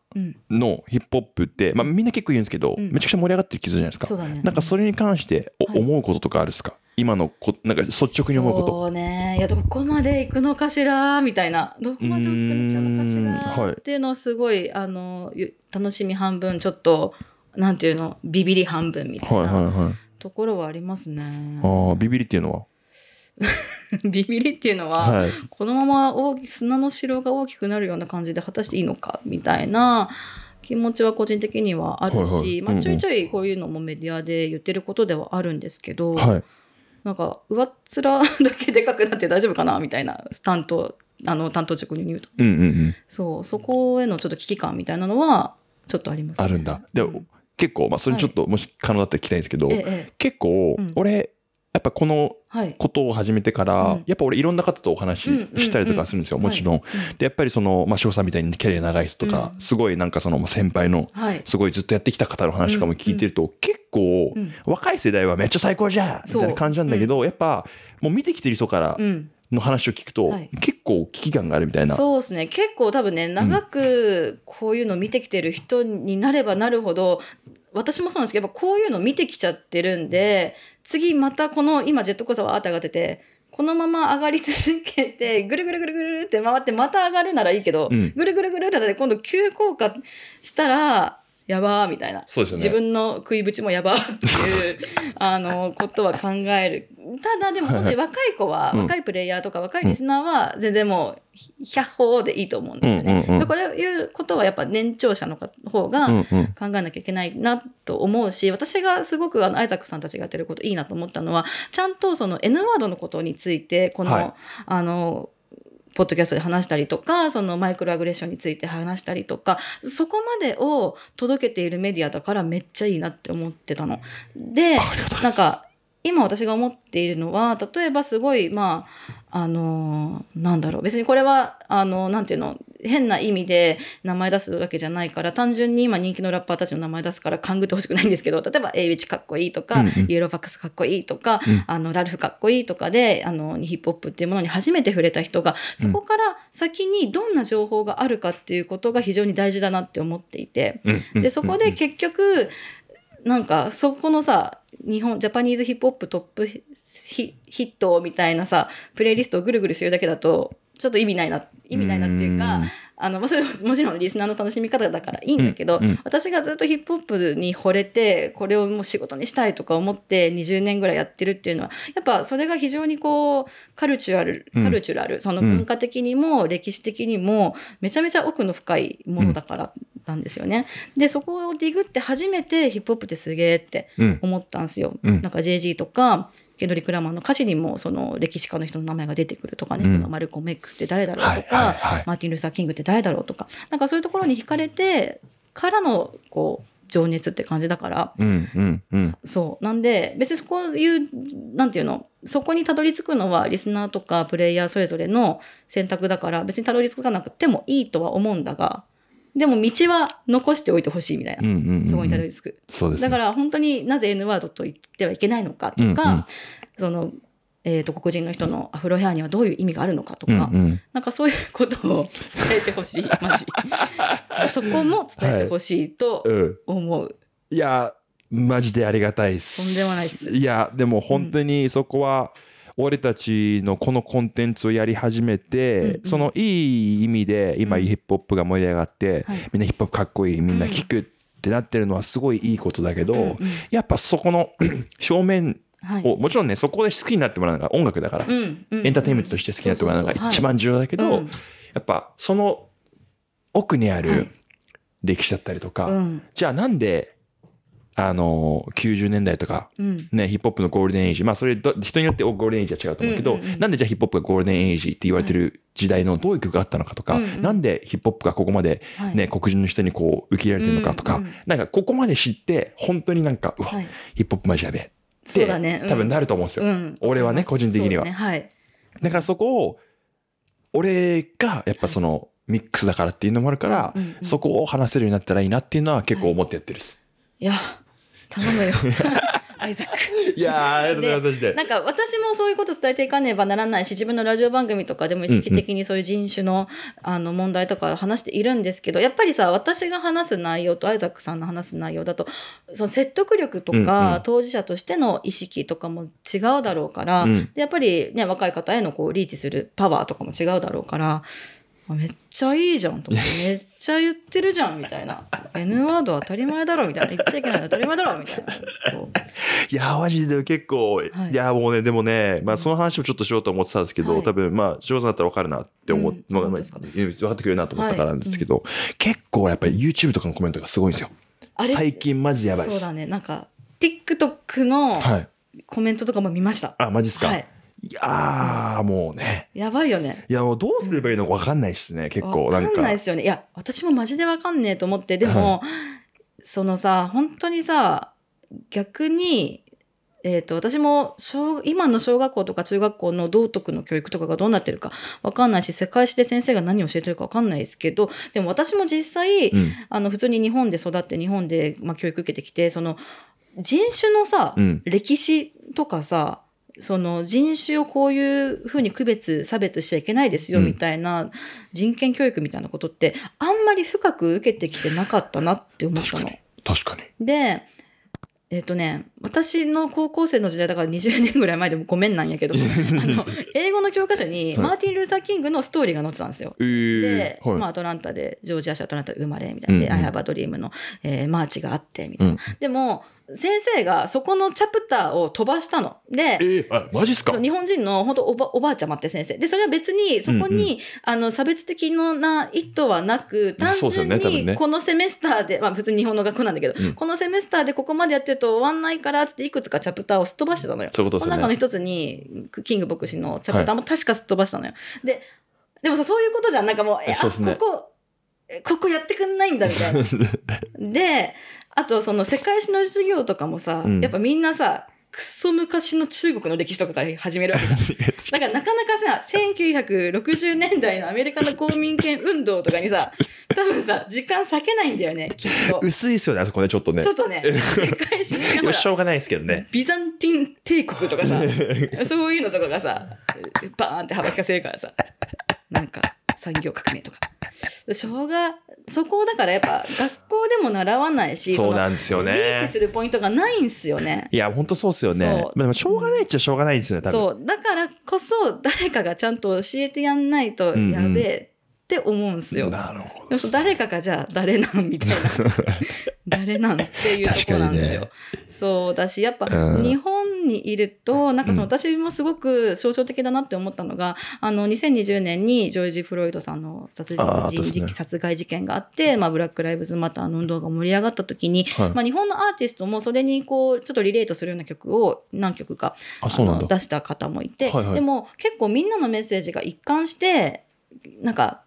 のヒップホップって、まあ、みんな結構言うんですけど、めちゃくちゃ盛り上がってる気するじゃないですか、ね、なんかそれに関して思うこととかあるですか、今のこなんか率直に思うことそうねいやどこまで行くのかしらみたいなどこまで大きくなっちゃうのかしら、はい、っていうのはすごいあの楽しみ半分ちょっとなんていうのビビり半分みたいなところはありますね。はいはいはい、あビビりっていうのは ビビりっていうのは、はい、このまま大き砂の城が大きくなるような感じで果たしていいのかみたいな気持ちは個人的にはあるし、はいはい、まあ、ちょいちょいこういうのもメディアで言ってることではあるんですけど。はいなんか上っ面だけでかくなって大丈夫かなみたいな担当あの担当に言うと、うんうんうん、そうそこへのちょっと危機感みたいなのはちょっとあります、ね、あるんだで結構、まあ、それちょっと、はい、もし可能だったら聞きたいんですけど、ええ、結構、うん、俺やっぱこのことを始めてから、やっぱ俺いろんな方とお話ししたりとかするんですよ、もちろん。でやっぱりその、まあ、翔さんみたいにキャリア長い人とか、すごいなんかその先輩の、すごいずっとやってきた方の話とかも聞いてると、結構、若い世代はめっちゃ最高じゃんみたいな感じなんだけど、やっぱもう見てきてる人から、の話を聞くと、はい、結構危機感があるみたいなそうですね結構多分ね長くこういうの見てきてる人になればなるほど、うん私もそうなんですけど、こういうの見てきちゃってるんで、次またこの、今ジェットコースターはあて上がってて、このまま上がり続けて、ぐるぐるぐるぐるって回って、また上がるならいいけど、うん、ぐるぐるぐるって今度急降下したら、やばーみたいな。そうですよね。自分の食いぶちもやばーっていう、あの、ことは考える。ただでも本当に若い子は、若いプレイヤーとか若いリスナーは全然もう、百歩でいいと思うんですよね。でこういうことはやっぱ年長者の方が考えなきゃいけないなと思うし、私がすごくあのアイザックさんたちがやってることいいなと思ったのは、ちゃんとその N ワードのことについて、この、はい、あの、ポッドキャストで話したりとか、そのマイクロアグレッションについて話したりとか、そこまでを届けているメディアだからめっちゃいいなって思ってたの。で、なんか、今私が思っているのは、例えばすごい、まあ、あのなんだろう別にこれはあのなんていうの変な意味で名前出すわけじゃないから単純に今人気のラッパーたちの名前出すから勘ぐってほしくないんですけど例えば A1 かっこいいとか、うんうん、ユーロバックスかっこいいとか、うん、あのラルフかっこいいとかであのヒップホップっていうものに初めて触れた人がそこから先にどんな情報があるかっていうことが非常に大事だなって思っていて、でそこで結局なんかそこのさ日本ジャパニーズヒップホップトップヒットみたいなさプレイリストをぐるぐるするだけだとちょっと意味ないな意味ないなっていうかあのもちろんもちろんリスナーの楽しみ方だからいいんだけど、うんうん、私がずっとヒップホップに惚れてこれをもう仕事にしたいとか思って20年ぐらいやってるっていうのはやっぱそれが非常にこうカルチュアルカルチュラル、その文化的にも歴史的にもめちゃめちゃ奥の深いものだからなんですよね。でそこをディグって初めてヒップホップってすげえって思ったんですよ。うん、なんか JG とかケドリック・ラマンの歌詞にもその歴史家の人の名前が出てくるとかね、うん、そのマルコメックスって誰だろうとか、はいはいはい、マーティン・ルーサー・キングって誰だろうとかなんかそういうところに惹かれてからのこう情熱って感じだから、うんうんうん、そうなんで別にそこいうなんていうのそこにたどり着くのはリスナーとかプレイヤーそれぞれの選択だから別にたどり着かなくてもいいとは思うんだがでも道は残しておいてほしいみたいな、うんうんうん、そこにたどり着く。そうです、ね、だから本当になぜ N ワードと言ってはいけないのかとか、うんうん、その、えーと、と黒人の人のアフロヘアにはどういう意味があるのかとか、うんうん、なんかそういうことを伝えてほしいマジ そこも伝えてほしいと思う、はいうん、いやマジでありがたいですとんでもないですいやでも本当にそこは、うん俺たちのこのコンテンツをやり始めて、うんうん、そのいい意味で今ヒップホップが盛り上がって、みんなヒップホップかっこいいみんな聞くってなってるのはすごいいいことだけど、うんうん、やっぱそこの 正面はい、もちろんねそこで好きになってもらうのが音楽だから、うんうん、エンターテインメントとして好きになってもらうのが一番重要だけど、やっぱその奥にある歴史だったりとか、はい、じゃあなんであの90年代とか、うん、ね、ヒップホップのゴールデンエイジまあそれ人によってゴールデンエイジは違うと思うけど、うんうんうん、なんでじゃあヒップホップがゴールデンエイジって言われてる時代のどういう曲があったのかとか、うんうん、なんでヒップホップがここまでね、ね、はい、黒人の人にこう受け入れられてるのかとか、うんうん、なんかここまで知って本当になんかうわ、はい、ヒップホップマジやべえそうだね、うん、多分なると思うんですよ、うん、俺はね個人的には、ねはい、だからそこを俺がやっぱその、ミックスだからっていうのもあるから、そこを話せるようになったらいいなっていうのは結構思ってやってるです、いや頼むよ。アイザック。いやありがとうございます。なんか私もそういうこと伝えていかねばならないし、自分のラジオ番組とかでも意識的にそういう人種の,、あの問題とか話しているんですけど、やっぱりさ、私が話す内容とアイザックさんの話す内容だと、その説得力とか、当事者としての意識とかも違うだろうから、やっぱりね、若い方へのこうリーチするパワーとかも違うだろうから、めっちゃいいじゃんと思って めっちゃ言ってるじゃんみたいな N ワード当たり前だろみたいな言っちゃいけない当たり前だろみたいなそう いやマジで結構、はい、いやもうねでもね、まあ、その話もちょっとしようと思ってたんですけど、はい、多分まあ仕事さだったら分かるなって思って、うん、まあ、分かってくれるなと思ったからなんですけど、はいうん、結構やっぱり YouTube とかのコメントがすごいんですよ最近マジでやばいですそうだねなんか TikTok のコメントとかも見ました、はい、あマジっすか、はいいやもうね。やばいよね。いや、もうどうすればいいのか分かんないですね、結構。分かんないですよね。いや、私もマジで分かんねえと思って、でも、はい、そのさ、本当にさ、逆に、えーと、と私も小今の小学校とか中学校の道徳の教育とかがどうなってるか分かんないし世界史で先生が何を教えてるか分かんないですけどでも私も実際、うん、あの普通に日本で育って日本で、まあ、教育受けてきてその人種のさ、うん、歴史とかさその人種をこういうふうに区別、差別しちゃいけないですよみたいな人権教育みたいなことって、あんまり深く受けてきてなかったなって思ったの。確かに。で、えっ、ー、とね、私の高校生の時代だから20年ぐらい前でもごめんなんやけど あの英語の教科書にマーティン・ルーサー・キングのストーリーが載ってたんですよ。えー、で、はい、まあ、アトランタでジョージア州アトランタで生まれみたいなで「うんうん、I have a dream の」の、えー、マーチがあってみたいな。うん、でも先生がそこのチャプターを飛ばしたの。で、えー、あマジっすか日本人の本当おばおばあちゃまって先生。で、それは別にそこに、うんうん、あの差別的な意図はなく、単純にこのセメスターで、でねね、まあ普通日本の学校なんだけど、うん、このセメスターでここまでやってると終わんないからっていくつかチャプターをすっ飛ばしてたのよ。そういうことですね。の中の一つに、キング牧師のチャプターも確かすっ飛ばしたのよ。はい、で、でもさ、そういうことじゃん。なんかもう、え、うね、あ、ここ、ここやってくんないんだみたいな。で、あとその世界史の授業とかもさ、うんやっぱみんなさくっそ昔の中国の歴史とかから始めるわけだ だからなかなかさ1960年代のアメリカの公民権運動とかにさ多分さ時間割けないんだよねきっと。薄いですよね、あそこね、ちょっとね。ちょっとね世界史の。しょうがないですけどね。ビザンティン帝国とかさ そういうのとかがさバーンって幅利かせるからさなんか産業革命とか。小がそこだからやっぱ学校でも習わないしそうなんですよねリーチするポイントがないんですよねいや本当そうっすよねでもしょうがないっちゃしょうがないんですよね多分そうだからこそ誰かがちゃんと教えてやんないとやべえ、うんうんって思うんですよ。なるほど、誰かがじゃあ誰なんみたいな 誰なんっていうところなんですよ。ね、そうだしやっぱ日本にいると、うん、なんかその私もすごく象徴的だなって思ったのが、うん、あの2020年にジョージ・フロイドさんの殺人事、ね、殺害事件があって、まあ、ブラック・ライブズ・マターの運動が盛り上がった時に、はい、まあ、日本のアーティストもそれにこうちょっとリレートするような曲を何曲か出した方もいて、はいはい、でも結構みんなのメッセージが一貫してなんか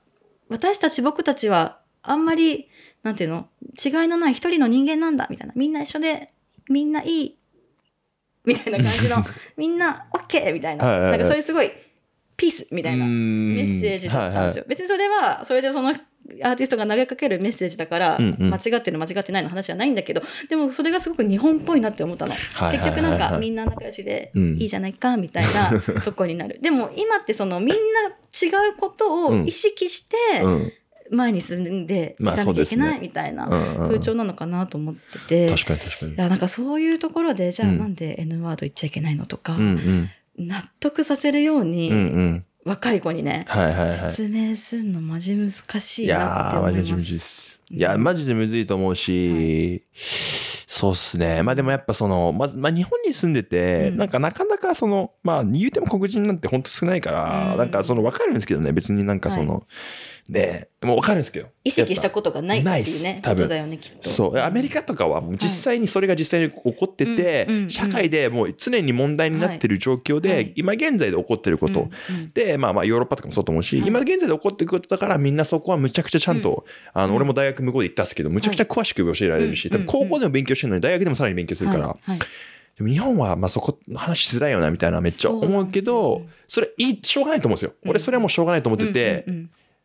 私たち僕たちはあんまり、なんていうの違いのない一人の人間なんだ、みたいな。みんな一緒で、みんないい、みたいな感じの、みんな OK! みたいな。なんかそれすごいピースみたいなメッセージだったんですよ。別にそれは、それでそのアーティストが投げかけるメッセージだから、間違ってる間違ってないの話じゃないんだけどでもそれがすごく日本っぽいなって思ったの、結局なんかみんな仲良しでいいじゃないかみたいな とこになる、でも今ってそのみんな違うことを意識して前に進んでいかなきゃいけないみたいな風潮なのかなと思ってて、あ確かに確かになんかそういうところでじゃあなんで N ワード言っちゃいけないのとか、うんうん納得させるように、うんうん若い子にね、はいはいはい、説明するのマジ難しいなって思います。いやマジむずいです。いやマジでむずいと思うし、はい、そうっすね。まあでもやっぱそのまずまあ日本に住んでて、うん、なんかなかなかそのまあ言うても黒人なんて本当少ないから、うん、なんかそのわかるんですけどね別になんかその。はいで、もうわかるんですけど。意識したことがないっていうね、多分そう。アメリカとかは実際にそれが実際に起こってて、はい、社会でもう常に問題になってる状況で、はい、今現在で起こってること、はい、で、まあまあヨーロッパとかもそうと思うし、今現在で起こってることだからみんなそこはむちゃくちゃちゃんと、あの、俺も大学向こうで行ったんですけど、むちゃくちゃ詳しく教えられるし、多分高校でも勉強してるのに大学でもさらに勉強するから。日本はまあそこの話しづらいよなみたいなめっちゃ思うけどそれいいしょうがないと思うんですよ、俺それはもうしょうがないと思ってて、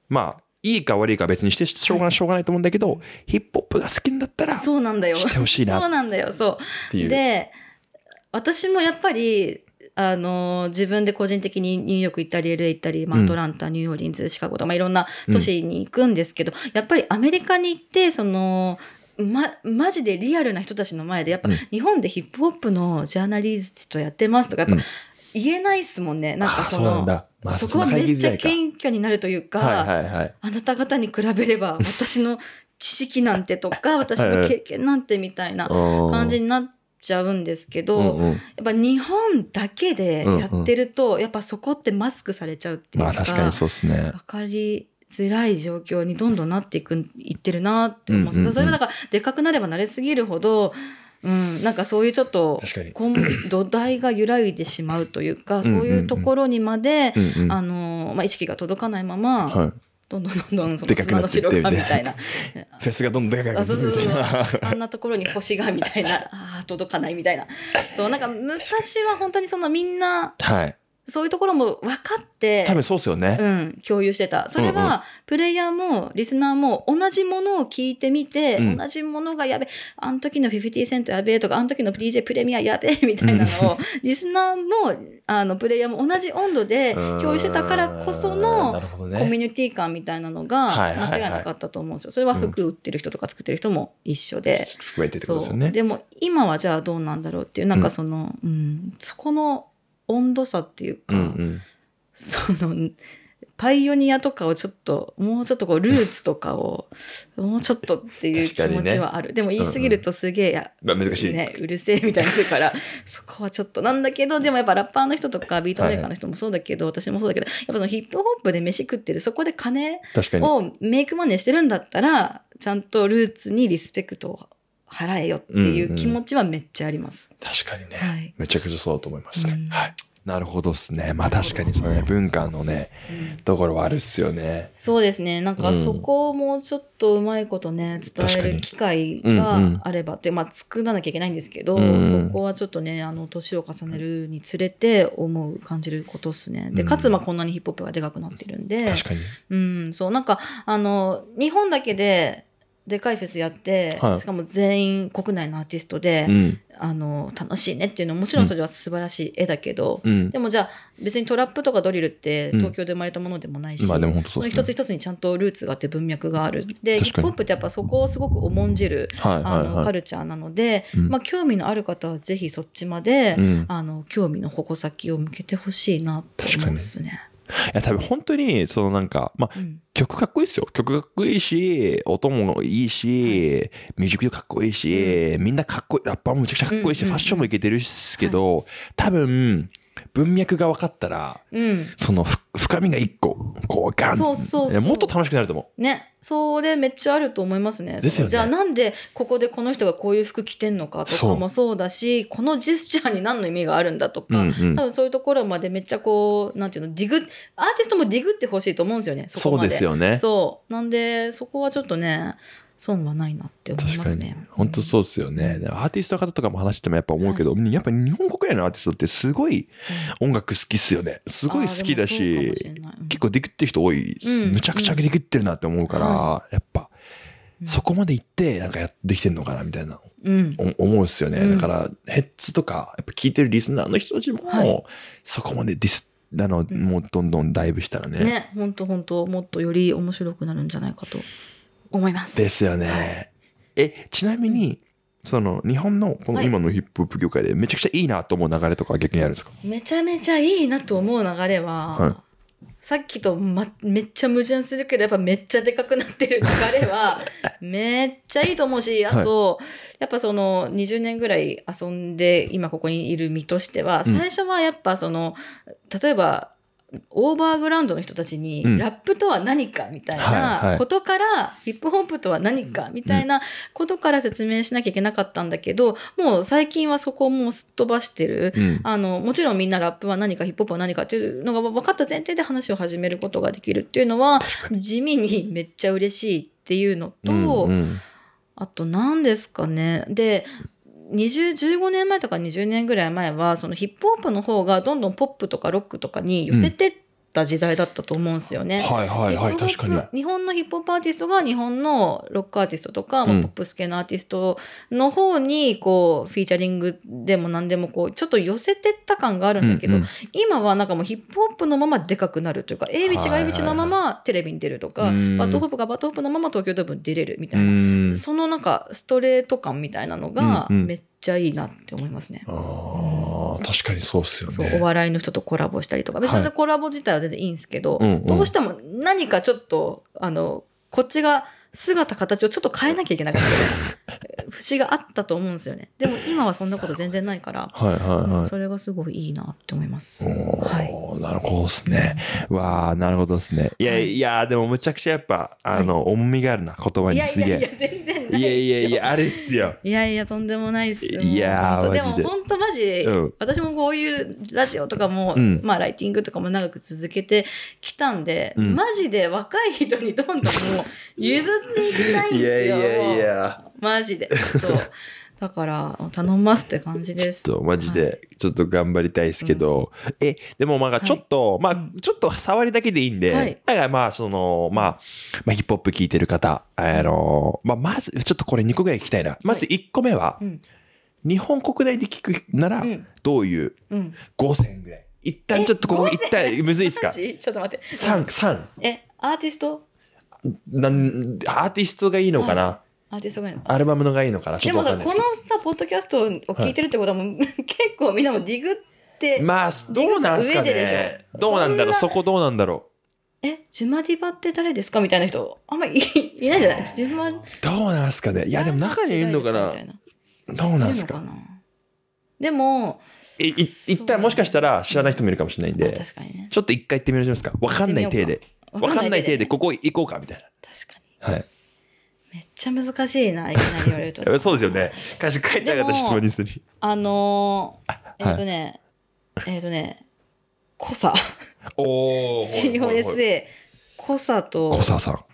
まあ、いいか悪いか別にしてしょうがないしょうがないと思うんだけど、ヒップホップが好きんだったらそうなんだよしてほしいなそうなんだよそうで私もやっぱりあの自分で個人的にニューヨーク行ったり LA 行ったり、まあ、アトランタ、ニューオーリンズシカゴとか、まあ、いろんな都市に行くんですけど、うん、やっぱりアメリカに行ってそのま、マジでリアルな人たちの前でやっぱ、うん、日本でヒップホップのジャーナリストやってますとかやっぱ、言えないっすもんねなんかそのまあ、そこはめっちゃ謙虚になるというか、はいはいはい、あなた方に比べれば私の知識なんてとか 私の経験なんてみたいな感じになっちゃうんですけど、うんうん、やっぱ日本だけでやってると、うんうん、やっぱそこってマスクされちゃうっていうか,、まあ、確かにそうですね分かりづらい状況にどんどんなっていくいってるなって思うんそれはだからでかくなれば慣れすぎるほど。うん、なんかそういうちょっと土台が揺らいでしまうというかそういうところにまで意識が届かないまま、はいどんどんどんどんその砂の城がみたいな フェスがどんどんでかくなってみあんなところに星がみたいなあ届かないみたいなそうなんか昔は本当にそのみんな、はいそういうところも分かって、多分そうですよね。うん、共有してた。それは、プレイヤーも、リスナーも、同じものを聞いてみて、うん、同じものがやべえ、あの時のフフィィーセントやべえとか、あの時の DJ プレミアやべえみたいなのを、リスナーも、あの、プレイヤーも同じ温度で共有してたからこその、ね、コミュニティ感みたいなのが、間違いなかったと思うんですよ。それは服売ってる人とか作ってる人も一緒で。含めてですよね。でも、今はじゃあどうなんだろうっていう、なんかその、うん、うん、そこの、温度差っていうか、うんうん、そのパイオニアとかをちょっともうちょっとこうルーツとかをもうちょっとっていう気持ちはある、ね、でも言い過ぎるとすげえ、うんうん、難しい、ね、うるせえみたいになるからそこはちょっとなんだけどでもやっぱラッパーの人とかビートメーカーの人もそうだけど、はい、私もそうだけどやっぱそのヒップホップで飯食ってるそこで金をメイクマネーしてるんだったらちゃんとルーツにリスペクトを払えよっていう気持ちはめっちゃあります。うんうん、確かにね、はい、めちゃくちゃそうだと思いますね。うん、はい。なるほどですね。まあ確かにそのね、文化のね、うん、ところはあるっすよね。そうですね。なんかそこをもうちょっとうまいことね、伝える機会があればって、まあ作らなきゃいけないんですけど、うんそこはちょっとね、あの、年を重ねるにつれて思う、感じることっすね。で、かつまあこんなにヒップホップがでかくなってるんで、確かに。うん、そう、なんか、あの、日本だけで、でかいフェスやって、はい、しかも全員国内のアーティストで、うん、あの楽しいねっていうのはもちろんそれは素晴らしい絵だけど、うん、でもじゃあ別にトラップとかドリルって東京で生まれたものでもないし、うんまあそね、その一つ一つにちゃんとルーツがあって文脈があるでヒップホップってやっぱそこをすごく重んじる、はいはいはい、あのカルチャーなので、まあ、興味のある方はぜひそっちまで、あの興味の矛先を向けてほしいなと思いますね。いや、多分本当に、そのなんか、まあ、曲かっこいいですよ。曲かっこいいし、音もいいし、ミュージックかっこいいし、みんなかっこいい、ラッパーもめちゃくちゃかっこいいし、ファッションもいけてるっすけど、多分、文脈が分かったら、うん、その深みが一個こうガンそうそうそうもっと楽しくなると思うねそうでめっちゃあると思いますねですよねじゃあなんでここでこの人がこういう服着てんのかとかもそうだしこのジェスチャーに何の意味があるんだとか、うんうん、多分そういうところまでめっちゃこうなんていうのディグアーティストもディグってほしいと思うんですよねそこまでそうですよねそうなんでそこはちょっとね損はないなって思いますね。本当そうですよね。アーティストの方とかも話してもやっぱ思うけど、はい、やっぱ日本国内のアーティストってすごい音楽好きっすよね。すごい好きだし、しうん、結構ディグってる人多い、うん、むちゃくちゃディグってるなって思うから、はい、やっぱ。そこまで行って、なんかやってきてるのかなみたいな、うん、思うっすよね。だから、ヘッズとか、やっぱ聞いてるリスナーの人たちも、はい、そこまでディスあの、うん、もうどんどんだいぶしたらね。ね、本当本当もっとより面白くなるんじゃないかと思います。ですよね。はい、え、ちなみに、その日本のこの今のヒップホップ業界でめちゃくちゃいいなと思う流れとか逆にあるんですか、はい、めちゃめちゃいいなと思う流れは、はい、さっきと、ま、めっちゃ矛盾するけどやっぱめっちゃでかくなってる流れは めっちゃいいと思うしあと、はい、やっぱその20年ぐらい遊んで今ここにいる身としては最初はやっぱその、例えばオーバーグラウンドの人たちに、ラップとは何かみたいなことから、ヒップホップとは何かみたいなことから説明しなきゃいけなかったんだけど、もう最近はそこをもうすっ飛ばしてる、あのもちろんみんなラップは何かヒップホップは何かっていうのが分かった前提で話を始めることができるっていうのは地味にめっちゃ嬉しいっていうのと、ん、あと何ですかねで2015年前とか20年ぐらい前はそのヒップホップの方がどんどんポップとかロックとかに寄せてって。た時代だったと思うんですよね。はいはいはい、確かに。日本のヒップホップアーティストが日本のロックアーティストとか、うん、ポップス系のアーティストの方に、こう、フィーチャリングでも何でも、こう、ちょっと寄せてった感があるんだけど、うんうん、今はなんかもうヒップホップのままでかくなるというか、A ビチが A ビチのままテレビに出るとか、はいはいはい、バットホップがバットホップのまま東京ドームに出れるみたいな、そのなんかストレート感みたいなのがめっちゃちゃいいなって思いますね。ああ、確かにそうっすよね。お笑いの人とコラボしたりとか、別にコラボ自体は全然いいんですけど、はいどうしても何かちょっと、あの、こっちが姿形をちょっと変えなきゃいけなかった節があったと思うんですよねでも今はそんなこと全然ないからはいはい、それがすごいいいなって思いますはいなるほどですね、わあなるほどですねいやいやでもむちゃくちゃやっぱあの、はい、重みがあるな言葉にすげえいやいや全然ないいやいやいやあれっすよいやいやとんでもないっすいやでも本当マジ私もこういうラジオとかも、まあライティングとかも長く続けてきたんで、マジで若い人にどんどんもう譲っきたいんですよ。いやいやいや。マジで。そう。だから、頼ますって感じです。ちょっと、マジで、ちょっと頑張りたいですけど、え、でも、まかちょっと、はい、まあ、ちょっと触りだけでいいんで、はい、だから、まあ、その、まあ、まあ、ヒップホップ聴いてる方、あの、まあ、まず、ちょっとこれ2個ぐらい聞きたいな。まず1個目は、うん、日本国内で聞くなら、どういう、うん、5000ぐらい。一旦ちょっとここ一旦むずいですか。ちょっと待って。三三。え、アーティスト？なんアーティストがいいのかな、はいアーティストがいいのかなアルバムのがいいのかなでもさこのさポッドキャストを聞いてるってことはもう、はい、結構みんなもディグってまあどうなんすかねどうなんだろうそこどうなんだろうえジュマディバって誰ですかみたいな人あんまり いないじゃないジュマどうなんすかねいやでも中にいるのかなどうなんすかでもい一旦もしかしたら知らない人もいるかもしれないんで、ね、ちょっと一回行ってみましょうか分かんない体で分かんない手でここ行こうかみたいな。確かに。はい。めっちゃ難しいな、いきなり言われると。そうですよね。歌詞書いてなかった質問にする。あのーえっ、とね、えっ、とね、濃さ。おお。COSA、濃さと。濃ささん。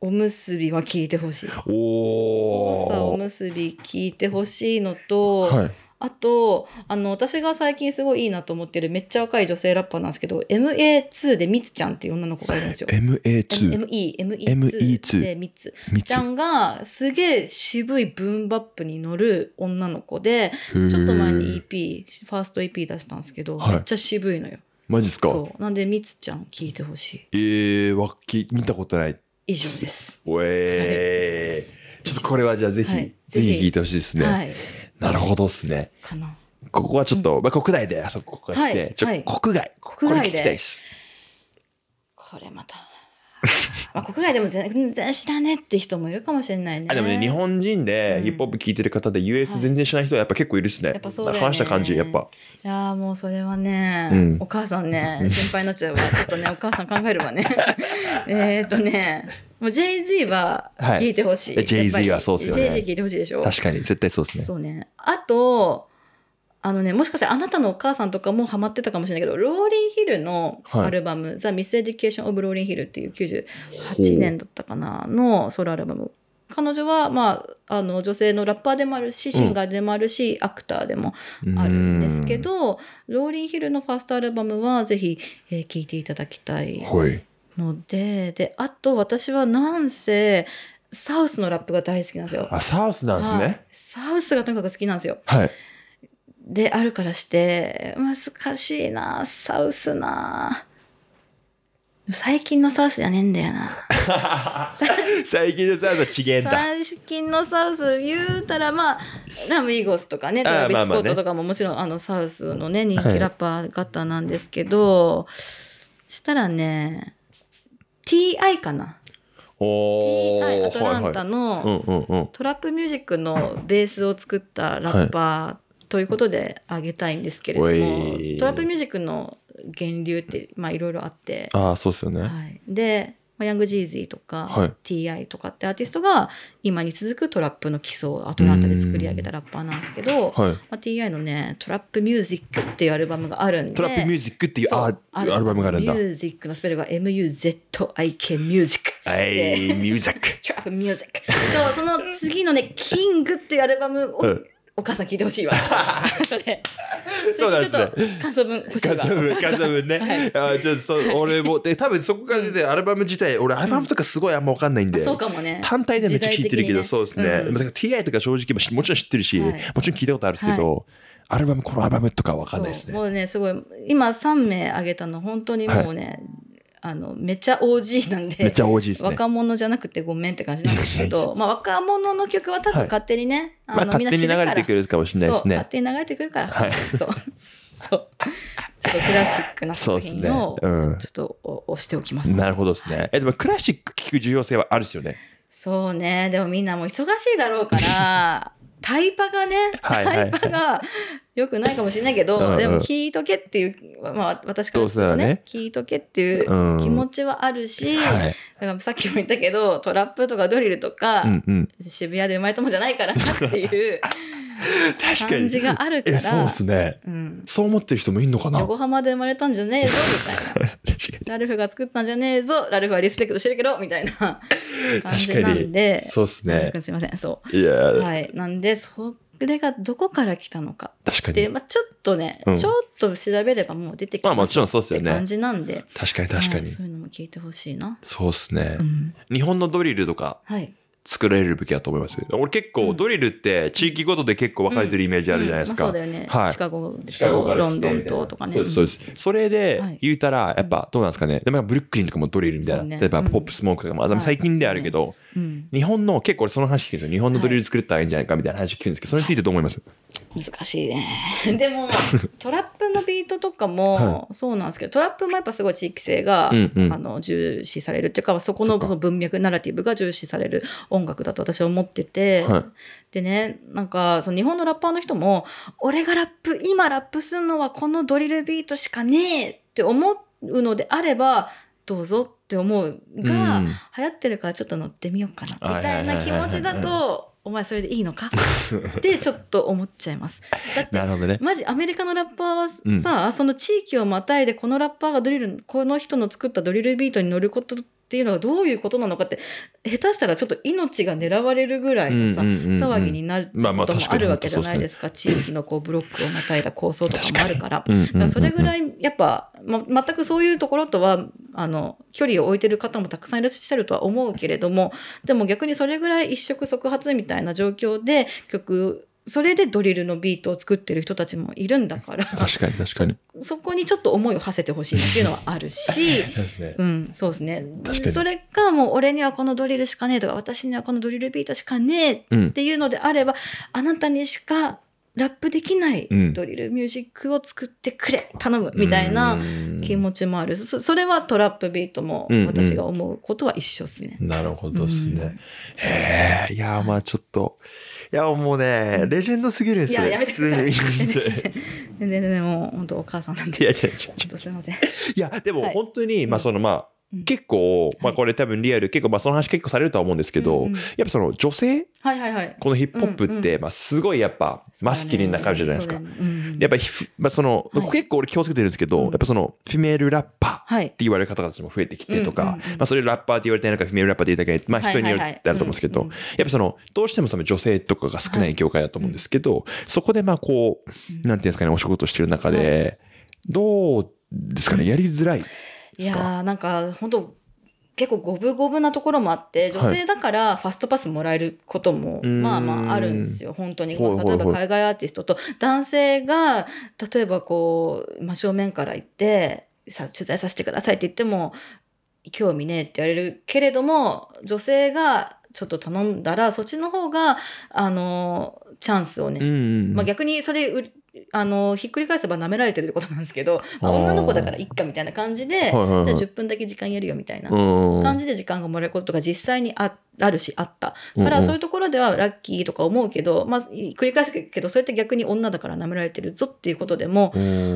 おむすびは聞いてほしい。おお。おむすび聞いてほしいのと、はいあと、あの、私が最近すごいいいなと思ってるめっちゃ若い女性ラッパーなんですけど、MA2 でみつちゃんっていう女の子がいるんですよ。MA2。ME、ME2 でみつ。みちゃんがすげえ渋いブーンバップに乗る女の子で、ちょっと前に EP、ファースト EP 出したんですけど、はい、めっちゃ渋いのよ。マジっすかそう。なんでみつちゃん聞いてほしい。ええー、わき、見たことない。以上です。おえー、ちょっとこれはじゃあぜひ、はい、ぜひ聞いてほしいですね。はいなるほどですね。かな。ここはちょっと、うん、まあ、国内であそこら来て、はい、ちょ、はい、国外。国外で。これ聞きたいです。これまた。まあ国外でも全然知らねえって人もいるかもしれないね。あでもね、日本人でヒップホップ聞いてる方で、US 全然知らない人はやっぱ結構いるっすね。やっぱそうだ、話した感じ、やっぱ。いやもうそれはね、うん、お母さんね、心配になっちゃうわ。ちょっとね、お母さん考えるわね。えっとね、もう JZ は聞いてほしい。はい、JZ はそうですよね。JZ 聞いてほしいでしょ。確かに、絶対そうっすね。そうね。あと、あのね、もしかしたらあなたのお母さんとかもハマってたかもしれないけど、ローリンヒルのアルバム、はい、ザ・ミス・エディケーション・オブ・ローリンヒルっていう98年だったかな、のソロアルバム。彼女は、まあ、あの女性のラッパーでもあるしシンガーでもあるし、うん、アクターでもあるんですけどローリン・ヒルのファーストアルバムはぜひ聴、えー、いていただきたいのでであと私はなんせサウスのラップが大好きなんですよ。あサウスなんですね、サウスがとにかく好きなんですよ。はいであるからして、難しいなサウスな最近のサウスじゃねえんだよな。最近のサウスはちえんだ。最近のサウス言うたら、まあ、ラムイーゴスとかね、トラビス・コットとかももちろんあのサウスのね、人気ラッパー方なんですけど、はい、したらね、TI かな。TI アトランタのトラップミュージックのベースを作ったラッパー、ということであげたいんですけれどもトラップミュージックの源流っていろいろあってあそうですよね、はい、でヤング・ジーズィとか、はい、TI とかってアーティストが今に続くトラップの基礎をアトランタで作り上げたラッパーなんですけど、はい、まあ、TI のね「トラップ・ミュージック」っていうアルバムがあるんでトラップ・ミュージックっていうアアルバムがあるんだミュージックのスペルが MUZIK ミュージックはいミュージックトラップ・ミュージックその次のね「キング」っていうアルバムを、うんお母さん聞いてほしいわ。そ れ。そうなんですね。感想文欲しいわ。感想文、感想文ね。はい、あじゃあそ俺も、で、多分そこから出て、アルバム自体、俺アルバムとかすごいあんま分かんないんで。そうかもね。単体でめっちゃ聞いてるけど、そうですね。うん、だから TI とか正直、もちろん知ってるし、もちろん聞いたことあるんですけど、アルバム、このアルバムとか分かんないですね。もうね、すごい、今3名挙げたの、本当にもうね、あのめっちゃ OG なんで若者じゃなくてごめんって感じなんですけど まあ若者の曲は多分勝手にね、はい、あの、まあ、勝手に流れてくるかもしれないですね勝手に流れてくるから、はい、そうそうちょっとクラシックな作品を、ねうん、ちょっと押しておきますなるほどですね、えでもクラシック聴く重要性はあるですよねそうねでもみんなもう忙しいだろうからタイパがね、はいはいタイパがよくないかもしれないけど、うんうん、でも聞いとけっていう、まあ私からするとね、ね聞いとけっていう気持ちはあるし、うんはい、だからさっきも言ったけど、トラップとかドリルとか、うんうん、渋谷で生まれたもんじゃないからなっていう 感じがあるから。そうですね、うん。そう思ってる人もいんのかな横浜で生まれたんじゃねえぞ、みたいな。ラルフが作ったんじゃねえぞ、ラルフはリスペクトしてるけど、みたいな感じなんで。そうですね。すいません、そう。いやはい。なんで、それがどこから来たのか。確かに。で、まあちょっとね、うん、ちょっと調べればもう出てきままあもちろんそうですよね。感じなんで。確かに確かに、はい、そういうのも聞いてほしいな。そうですね、うん、日本のドリルとか。はい。作られる武器だと思います。俺結構ドリルって地域ごとで結構分かれてるイメージあるじゃないですか。うんうんまあ、そうだよね、はい。シカゴとロンドンととかね。そうです、そうです。それで言うたら、やっぱどうなんですかね。でもブルックリンとかもドリルみたいな。ね、例えばポップスモークとかも、最近であるけど、はいうん、日本の、結構その話聞くんですよ。日本のドリル作ったらいいんじゃないかみたいな話聞くんですけど、それについてどう思います、難しいね。でも、トラップのビートとかもそうなんですけど、トラップもやっぱすごい地域性が、うんうん、あの重視されるっていうか、そこのその文脈、ナラティブが重視される音楽だと私は思ってて、はい、でね、なんかその日本のラッパーの人も、俺がラップ、今ラップするのはこのドリルビートしかねえって思うのであれば、どうぞって思うが、うん、流行ってるからちょっと乗ってみようかなみたいな気持ちだとお前それでいいのか ってちょっと思っちゃいます。だってなるほど、ね、マジアメリカのラッパーはさ、うん、その地域をまたいでこのラッパーがドリルこの人の作ったドリルビートに乗ることっていうのはどういうことなのかって下手したらちょっと命が狙われるぐらいのさ、うんうんうんうん、騒ぎになることもあるわけじゃないですかまあまあすね、地域のこうブロックをまたいだ構想とかもあるからか、からそれぐらいやっぱ、ま、全くそういうところとはあの距離を置いてる方もたくさんいらっしゃるとは思うけれどもでも逆にそれぐらい一触即発みたいな状況で曲それでドリルのビートを作ってる人たちもいるんだから確かに確かにそこにちょっと思いを馳せてほしいっていうのはあるしね、うんそうですねそれかもう俺にはこのドリルしかねえとか私にはこのドリルビートしかねえっていうのであれば、うん、あなたにしかラップできないドリルミュージックを作ってくれ、うん、頼むみたいな気持ちもあるそれはトラップビートも私が思うことは一緒ですね、うんうん、なるほどですね、へえいやまあちょっと、はいいやもうねレジェンドすぎるんですよいややめてください 全然ね、もう本当お母さんなんでいやいやいやすいませんいやでも本当に、はい、まあそのまあ結構、まあ、これ多分リアル、結構、まあ、その話結構されるとは思うんですけど、やっぱその女性、はいはいはい、このヒップホップって、まあ、すごいやっぱマスキリンな感じじゃないですか。やっぱり、まあ、その、はい、結構俺気をつけてるんですけど、うん、やっぱそのフィメールラッパーって言われる方たちも増えてきてとか、はい、まあ、それラッパーって言われないのかフィメールラッパーって言いたくない、まあ、人によるってあると思うんですけど、はいはいはい、やっぱそのどうしてもその女性とかが少ない業界だと思うんですけど、そこでまあこうなんていうんですかねお仕事してる中で、どうですかねやりづらいいやなんか本当結構五分五分なところもあって女性だからファストパスもらえることも、まあまああるんですよ本当に例えば海外アーティストと男性が例えばこう真正面から行ってさ取材させてくださいって言っても興味ねえって言われるけれども女性がちょっと頼んだらそっちの方があのチャンスをね、まあ、逆にそれあのひっくり返せば舐められてるってことなんですけど、まあ、女の子だからいっかみたいな感じで、じゃあ10分だけ時間やるよみたいな感じで時間がもらえることが実際にああるしあったからそういうところではラッキーとか思うけど、まあ、繰り返すけどそうやって逆に女だから舐められてるぞっていうことでも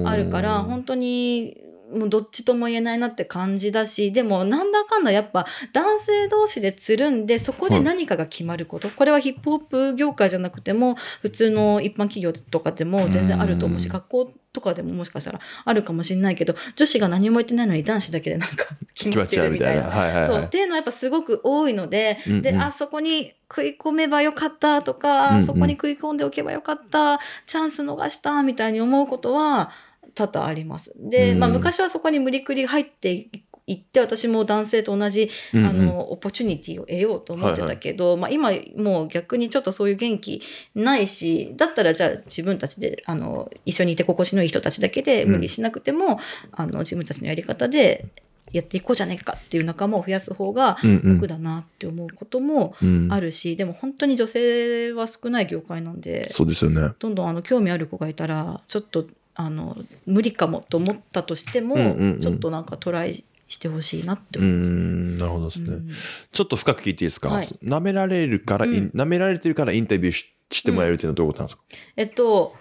あるから本当にもうどっちとも言えないなって感じだし、でもなんだかんだやっぱ男性同士でつるんで、そこで何かが決まること、はい、これはヒップホップ業界じゃなくても、普通の一般企業とかでも全然あると思うし、学校とかでももしかしたらあるかもしれないけど、女子が何も言ってないのに男子だけでなんか 決まってるみたいな。はいはいはい、そう。っていうのはやっぱすごく多いので、うんうん、で、あそこに食い込めばよかったとか、うんうん、そこに食い込んでおけばよかった、チャンス逃したみたいに思うことは、多々あります。で、まあ、昔はそこに無理くり入って行って私も男性と同じ、あの、うんオポチュニティを得ようと思ってたけど、はいはい、まあ、今もう逆にちょっとそういう元気ないしだったらじゃあ自分たちであの一緒にいて心地のいい人たちだけで無理しなくても、うん、あの自分たちのやり方でやっていこうじゃないかっていう仲間を増やす方が楽だなって思うこともあるし、うんうん、でも本当に女性は少ない業界なんでそうですよねどんどんあの興味ある子がいたらちょっとあの無理かもと思ったとしても、うんうんうん、ちょっとなんかトライしてほしいなって思います、ね、なるほどですね、うん、ちょっと深く聞いていいですか、はい、舐められるから、うん、舐められてるからインタビューししてもらえるっていうのはどういうことなんですか、うん、えっと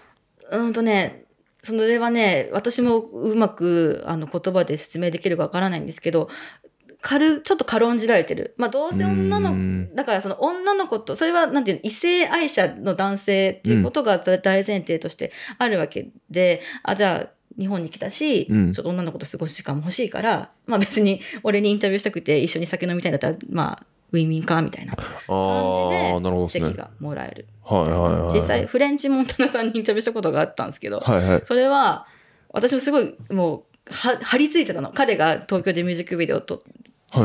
うんとねそれはね私もうまくあの言葉で説明できるかわからないんですけど軽、ちょっと軽んじられてる。まあ、どうせ女の、だからその女の子と、それはなんていうの、異性愛者の男性っていうことが大前提としてあるわけで、うん、あ、じゃあ、日本に来たし、うん、ちょっと女の子と過ごす時間も欲しいから、まあ別に俺にインタビューしたくて一緒に酒飲みたいんだったら、まあウィンウィンかみたいな感じで席がもらえる。るねはいはいはい、実際フレンチモンタナさんにインタビューしたことがあったんですけど、はいはい、それは私もすごいもうは張り付いてたの彼が東京でミュージックビデオと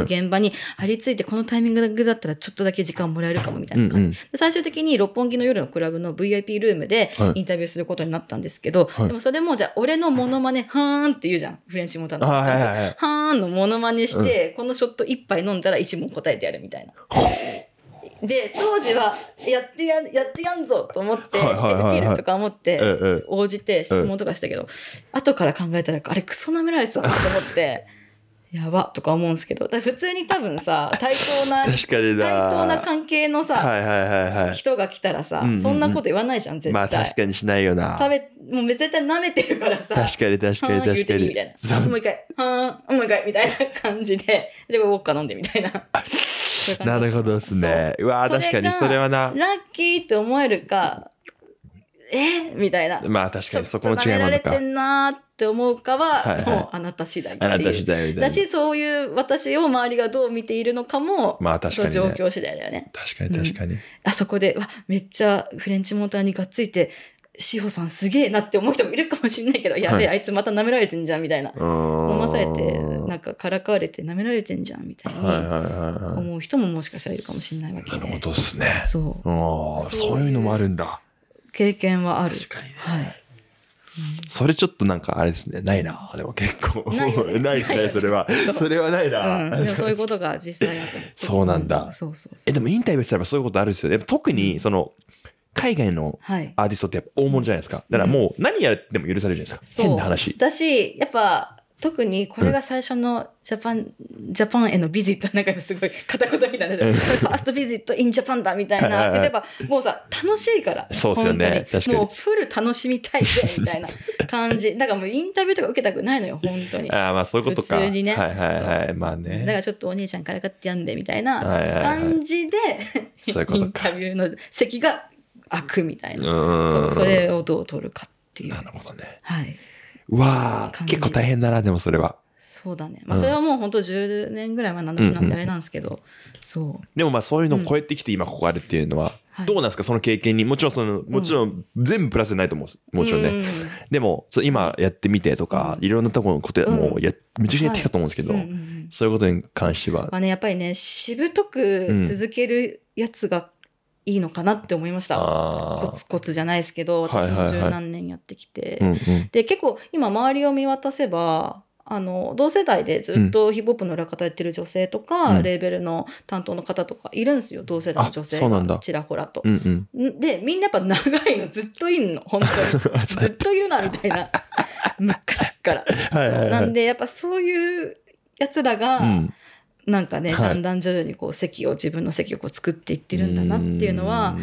現場に張り付いてこのタイミングだったらちょっとだけ時間もらえるかもみたいな感じ、うんうん、最終的に六本木の夜のクラブの VIP ルームでインタビューすることになったんですけど、はい、でもそれもじゃあ俺のモノマネはーんって言うじゃんフレンチモーターのはーんのモノマネして、うん、このショット1杯飲んだら1問答えてやるみたいな。で当時はやってややってやんぞと思って、できるとか思って応じて質問とかしたけど、ええ、後から考えたらあれクソなめられてたなと思って。やばとか思うんですけど普通に多分さ 対等な確かに対等な関係のさ、はいはいはい、人が来たらさ、うんうんうん、そんなこと言わないじゃん絶対まあ確かにしないよな食べもう絶対舐めてるからさ確かに確かに確かにみたいなもう一回はーもう一回みたいな感じでじゃあウォッカ飲んでみたいな なるほどですねうわ確かにそれはなラッキーって思えるかえみたいな。まあ確かにそこの違いもあるか。られてんなって思うかは、はいはい、もうあなた次第っていう。あなた次第みたいな。だし、そういう私を周りがどう見ているのかも、まあ確かに、ね、状況次第だよね。確かに確かに。うん、あそこで、わ、めっちゃフレンチモーターにがっついて、志保さんすげえなって思う人もいるかもしれないけど、やべえ、はい、あいつまた舐められてんじゃんみたいな。飲まされて、なんかからかわれて舐められてんじゃんみたいな。思う人ももしかしたらいるかもしれないわけで。なるほどっすね。そう。そういうのもあるんだ。経験はある。確かにね。はい。それちょっとなんかあれですね。ないな。でも結構。ないですね、それは。それはないな。でもそういうことが実際あそうなんだ。そうそうえ、でもインタビューしたらそういうことあるですよ。でも特に、その、海外のアーティストってやっぱ大物じゃないですか。だからもう何やっても許されるじゃないですか。変な話。だし、やっぱ、特にこれが最初のジャパン、ジャパンへのビジットなんかすごい片言みたいな、ファーストビジットインジャパンだみたいな。例えばもうさ、楽しいから。そうですよね。もうフル楽しみたいぜみたいな感じ。だ からもうインタビューとか受けたくないのよ、本当に。ああ、まあそういうことか。普通にね。はいはいはい。まあね。だからちょっとお兄ちゃんからかってやんでみたいな感じで、インタビューの席が開くみたいな。そうそれをどう取るかっていう。なるほどね。はい。うわー、結構大変だな、でもそれは。そうだね。まあ、それはもう本当10年ぐらい前の話なんであれなんですけど、うんうん、そう。でもまあ、そういうのを超えてきて今ここあるっていうのは、うん、どうなんですか、その経験に。もちろん、その、もちろん、全部プラスないと思う。もちろんね。うん、でも、そ今やってみてとか、いろんなところのこと、もうや、めちゃくちゃやってきたと思うんですけど、はい、そういうことに関しては。まあね、やっぱりね、しぶとく続けるやつが、いいのかなって思いました。コツコツじゃないですけど、私も十何年やってきて。で、結構今周りを見渡せば、あの同世代でずっとヒップホップの裏方やってる女性とか、うん、レーベルの担当の方とかいるんですよ同世代の女性がちらほらと。うんうん、でみんなやっぱ長いのずっといるの本当に ずっといるなみたいな 昔から。はいはいはい、なんでやっぱそういうやつらが。うんなんかね、はい、だんだん徐々にこう席を自分の席をこう作っていってるんだなっていうのは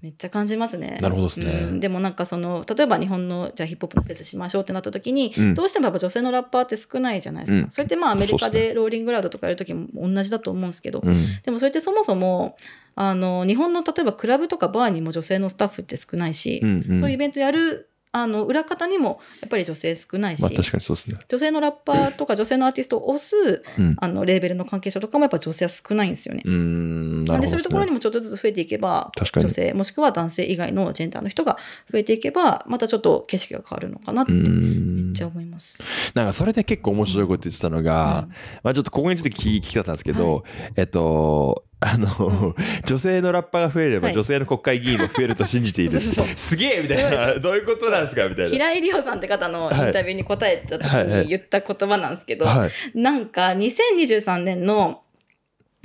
めっちゃ感じますね。なるほどですね、うん、でもなんかその例えば日本のじゃヒップホップのフェスしましょうってなった時に、うん、どうしてもやっぱ女性のラッパーって少ないじゃないですか、うん、それってまあアメリカでローリングラウドとかやる時も同じだと思うんですけど、ででもそれってそもそもあの日本の例えばクラブとかバーにも女性のスタッフって少ないし、うんうん、そういうイベントやるあの裏方にもやっぱり女性少ないし、まあ、確かにそうですね女性のラッパーとか女性のアーティストを推す、うん、あのレーベルの関係者とかもやっぱ女性は少ないんですよね。んな、でそういうところにもちょっとずつ増えていけば女性もしくは男性以外のジェンダーの人が増えていけばまたちょっと景色が変わるのかなってめっちゃ思いますなんかそれで結構面白いこと言ってたのが、うん、まあ、ちょっとここについて聞き聞きたかったんですけど、はい、えっとあの、女性のラッパーが増えれば、女性の国会議員も増えると信じている。すげえみたいな。どういうことなんですかみたいな。平井理央さんって方のインタビューに答えた時に言った言葉なんですけど、なんか2023年の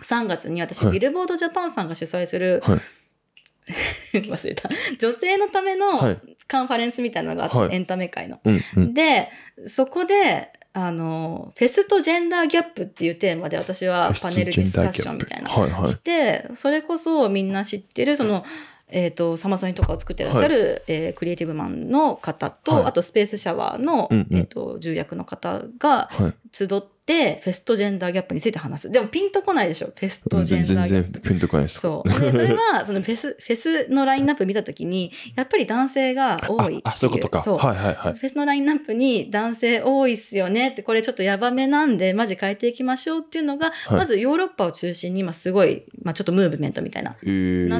3月に私、ビルボードジャパンさんが主催する、忘れた女性のためのカンファレンスみたいなのがあって、エンタメ界の。でそこであの、フェスとジェンダーギャップっていうテーマで私はパネルディスカッションみたいなして、それこそみんな知ってる、その、えーと、サマソニとかを作ってらっしゃる、はい、えー、クリエイティブマンの方と、はい、あとスペースシャワーの、うんうん、えーと、重役の方が集っで、フェストジェンダーギャップについて話す。でもピンとこないでしょ、フェストジェンダーギャップ。全然ピンとこないです。そう。で、それは、そのフェス、フェスのラインナップ見たときに、やっぱり男性が多いあ。あ、そういうことか。そう。はいはいはい。フェスのラインナップに男性多いっすよねって、これちょっとヤバめなんで、マジ変えていきましょうっていうのが、はい、まずヨーロッパを中心に今すごい、まあちょっとムーブメントみたいな、なっ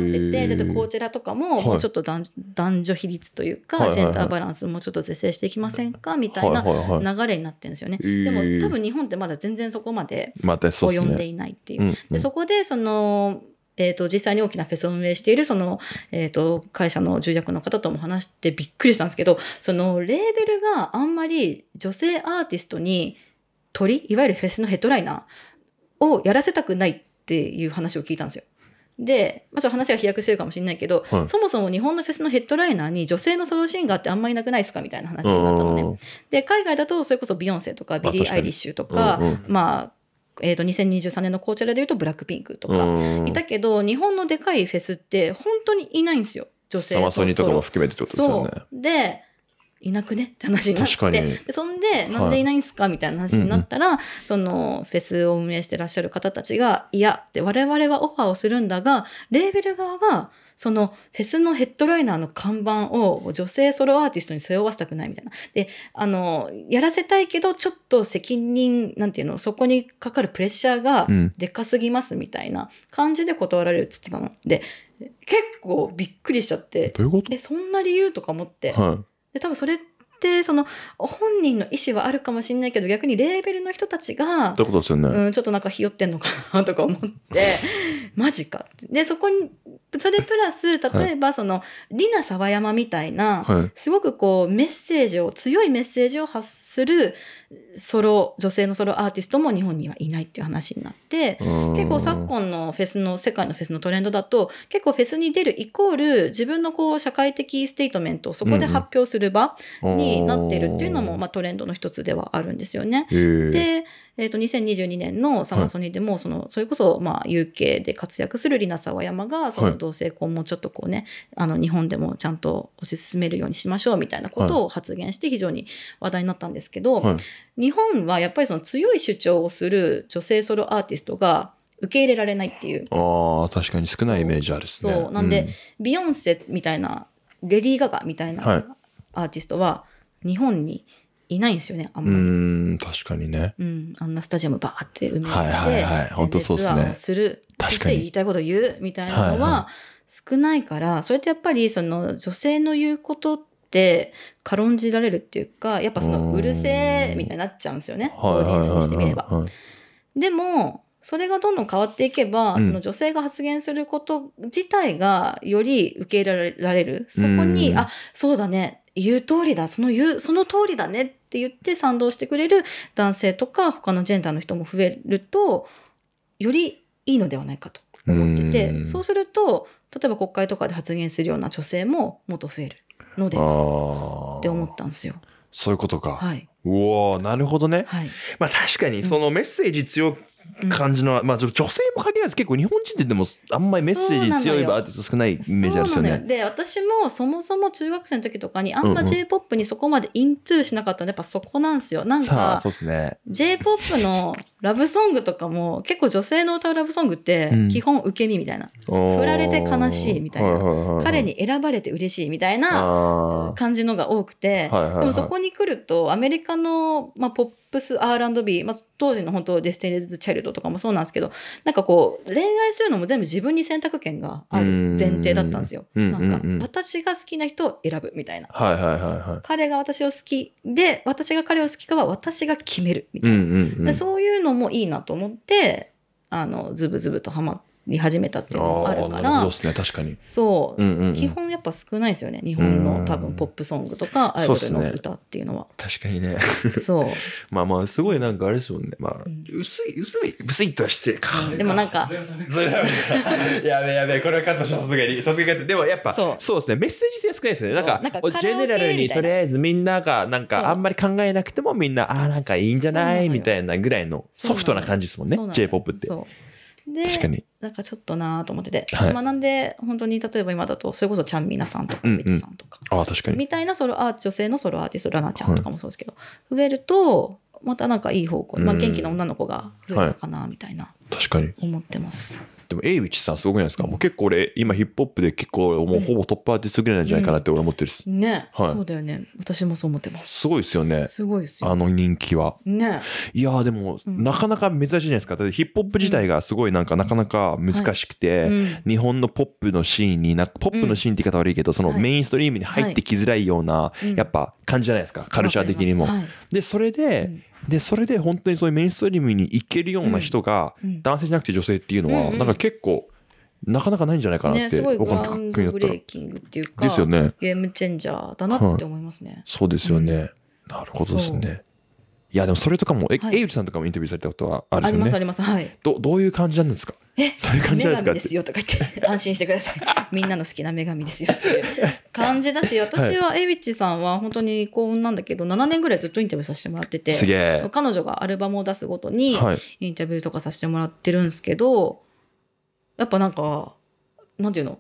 てて、だってこちらとかも、もうちょっと男はい、男女比率というか、ジェンダーバランスもちょっと是正していきませんかみたいな流れになってるんですよね。はいはいはい、でも多分日本ってまだ全然そこまでそう呼んでいないっていう。で、そこでそのえと、実際に大きなフェスを運営しているその、えーと会社の重役の方とも話してびっくりしたんですけどそのレーベルがあんまり女性アーティストに鳥いわゆるフェスのヘッドライナーをやらせたくないっていう話を聞いたんですよ。で、まあ、ちょっと話が飛躍してるかもしれないけど、はい、そもそも日本のフェスのヘッドライナーに女性のソロシンガーってあんまりいなくないですかみたいな話になったのね。で海外だとそれこそビヨンセとかビリー・アイリッシュとか、まあ、かまあ、えー、と2023年の紅茶でいうとブラックピンクとかいたけど日本のでかいフェスって本当にいないんですよ女性のソロ。サとかも含めてでいなくねって話になってそんでなんでいないんすか、みたいな話になったら、うんうん、そのフェスを運営してらっしゃる方たちがいやって我々はオファーをするんだがレーベル側がそのフェスのヘッドライナーの看板を女性ソロアーティストに背負わせたくないみたいな。で、あの、やらせたいけど、ちょっと責任、なんていうの、そこにかかるプレッシャーがでかすぎますみたいな感じで断られるっつってたの。で、結構びっくりしちゃって。どういうことえ、そんな理由とか思って。はいで多分それってその本人の意思はあるかもしれないけど逆にレーベルの人たちがうん、ちょっとなんかひよってんのかなとか思って マジかでそこにそれプラス例えばその、はい、リナ沢山みたいな、はい、すごくこうメッセージを強いメッセージを発するソロ女性のソロアーティストも日本にはいないっていう話になって結構昨今のフェスの世界のフェスのトレンドだと結構フェスに出るイコール自分のこう社会的ステートメントをそこで発表する場になっているっていうのも、うん、まあ、トレンドの一つではあるんですよね。でえっ、ー、と、2022年のサマソニーでも、その、それこそ、まあ、UK で活躍するリナ沢山が、その同性婚もちょっとこうね、あの、日本でもちゃんと推し進めるようにしましょうみたいなことを発言して非常に話題になったんですけど、はい、日本はやっぱりその強い主張をする女性ソロアーティストが、受け入れられないっていう。ああ、確かに少ないイメージあるっすね。そう。なんで、うん、ビヨンセみたいな、レディー・ガガみたいなアーティストは、日本にいないんですよね、あんまり。うん、確かにね。うん、あんなスタジアムバーって埋めて、はいはいはい、本当そうですね。する、そして言いたいこと言うみたいなのは少ないから、はいはい、それってやっぱりその女性の言うことって、軽んじられるっていうか、やっぱそのうるせえみたいになっちゃうんですよね、ーオーディエンスにしてみれば。でも、それがどんどん変わっていけば、うん、その女性が発言すること自体がより受け入れられる。そこに、あ、そうだね、言う通りだ、その言う、その通りだねって言って賛同してくれる男性とか他のジェンダーの人も増えると、よりいいのではないかと思ってて、うそうすると、例えば国会とかで発言するような女性ももっと増えるのでって思ったんですよ。そういうことか。はい。うわなるほどね。はい、まあ確かにそのメッセージ強く、感じの、まあ、女性も限らず結構日本人ってでもあんまりメッセージ強いバーティスト少ないイメージあるよね。で私もそもそも中学生の時とかにあんま j p o p にそこまでイントゥーしなかったのでやっぱそこなんですよ。なんか、ね、j p o p のラブソングとかも結構女性の歌うラブソングって基本受け身みたいな、うん、振られて悲しいみたいな彼に選ばれて嬉しいみたいな感じのが多くて、でもそこに来るとアメリカの、まあ、ポッププス R&B、まあ、当時の本当デスティネーズ・チャイルドとかもそうなんですけどなんかこう恋愛するのも全部自分に選択権がある前提だったんですよ。んなんか、私が好きな人を選ぶみたいな、彼が私を好きで私が彼を好きかは私が決めるみたいな、そういうのもいいなと思ってあのズブズブとハマって。り始めたっていうのもあるから、そうう,、んうんうん、基本やっぱ少ないですよね。日本の多分ポップソングとかアイドルの歌っていうのは。ね、確かにね。そう。まあまあ、すごいなんかあれですもんね。まあ、うん、薄い、薄い、薄いとは失礼か。でもなんか。やべやべ、これはカットしさすがに。さすがにでもやっぱ、そうそうですね。メッセージ性少ないですね。なんか、なんかジェネラルにとりあえずみんなが、なんかあんまり考えなくてもみんな、ああ、なんかいいんじゃないみたいなぐらいのソフトな感じですもんね。J-POP って。そうで確かになんかちょっとなーと思ってて、はい、まあなんで本当に例えば今だとそれこそちゃんみなさんとかみちさんとか,、うんうん、あ確かにみたいなソロアー女性のソロアーティストラナちゃんとかもそうですけど、はい、増えるとまたなんかいい方向、まあ、元気な女の子が増えるのかなみたいな、確かに思ってますでも A ウィッさんすごくないですかもう結構俺今ヒップホップで結構もうほぼトップアーティストぐらいなんじゃないかなって俺思ってるです、ね、はいそうだよね私もそう思ってますすごいですよねすごいですよあの人気はねいやーでも、なかなか珍しいじゃないですかだってヒップホップ自体がすごいなんかなかなか難しくて、はい日本のポップのシーンになポップのシーンって言い方悪いけど、そのメインストリームに入ってきづらいような、はいやっぱ感じじゃないですかカルチャー的にも、はいでそれで、うんでそれで本当にそういうメインストリームに行けるような人が、男性じゃなくて女性っていうのは、なんか結構なかなかないんじゃないかなって、僕のごいになっいうかですよ、ね、ゲームチェンジャーだなって思いますね。そうですよね、なるほどですね。いやでもそれとかもえ、はい、エイさんとかもインタビューされたことはある、ね、ありますありますはいどどういう感じなんですかえどういう感じですかですよとか言って安心してください みんなの好きな女神ですよっていう感じだし私はエイビッチさんは本当に幸運なんだけど7年ぐらいずっとインタビューさせてもらってて彼女がアルバムを出すごとにインタビューとかさせてもらってるんですけど、はい、やっぱなんかなんていうの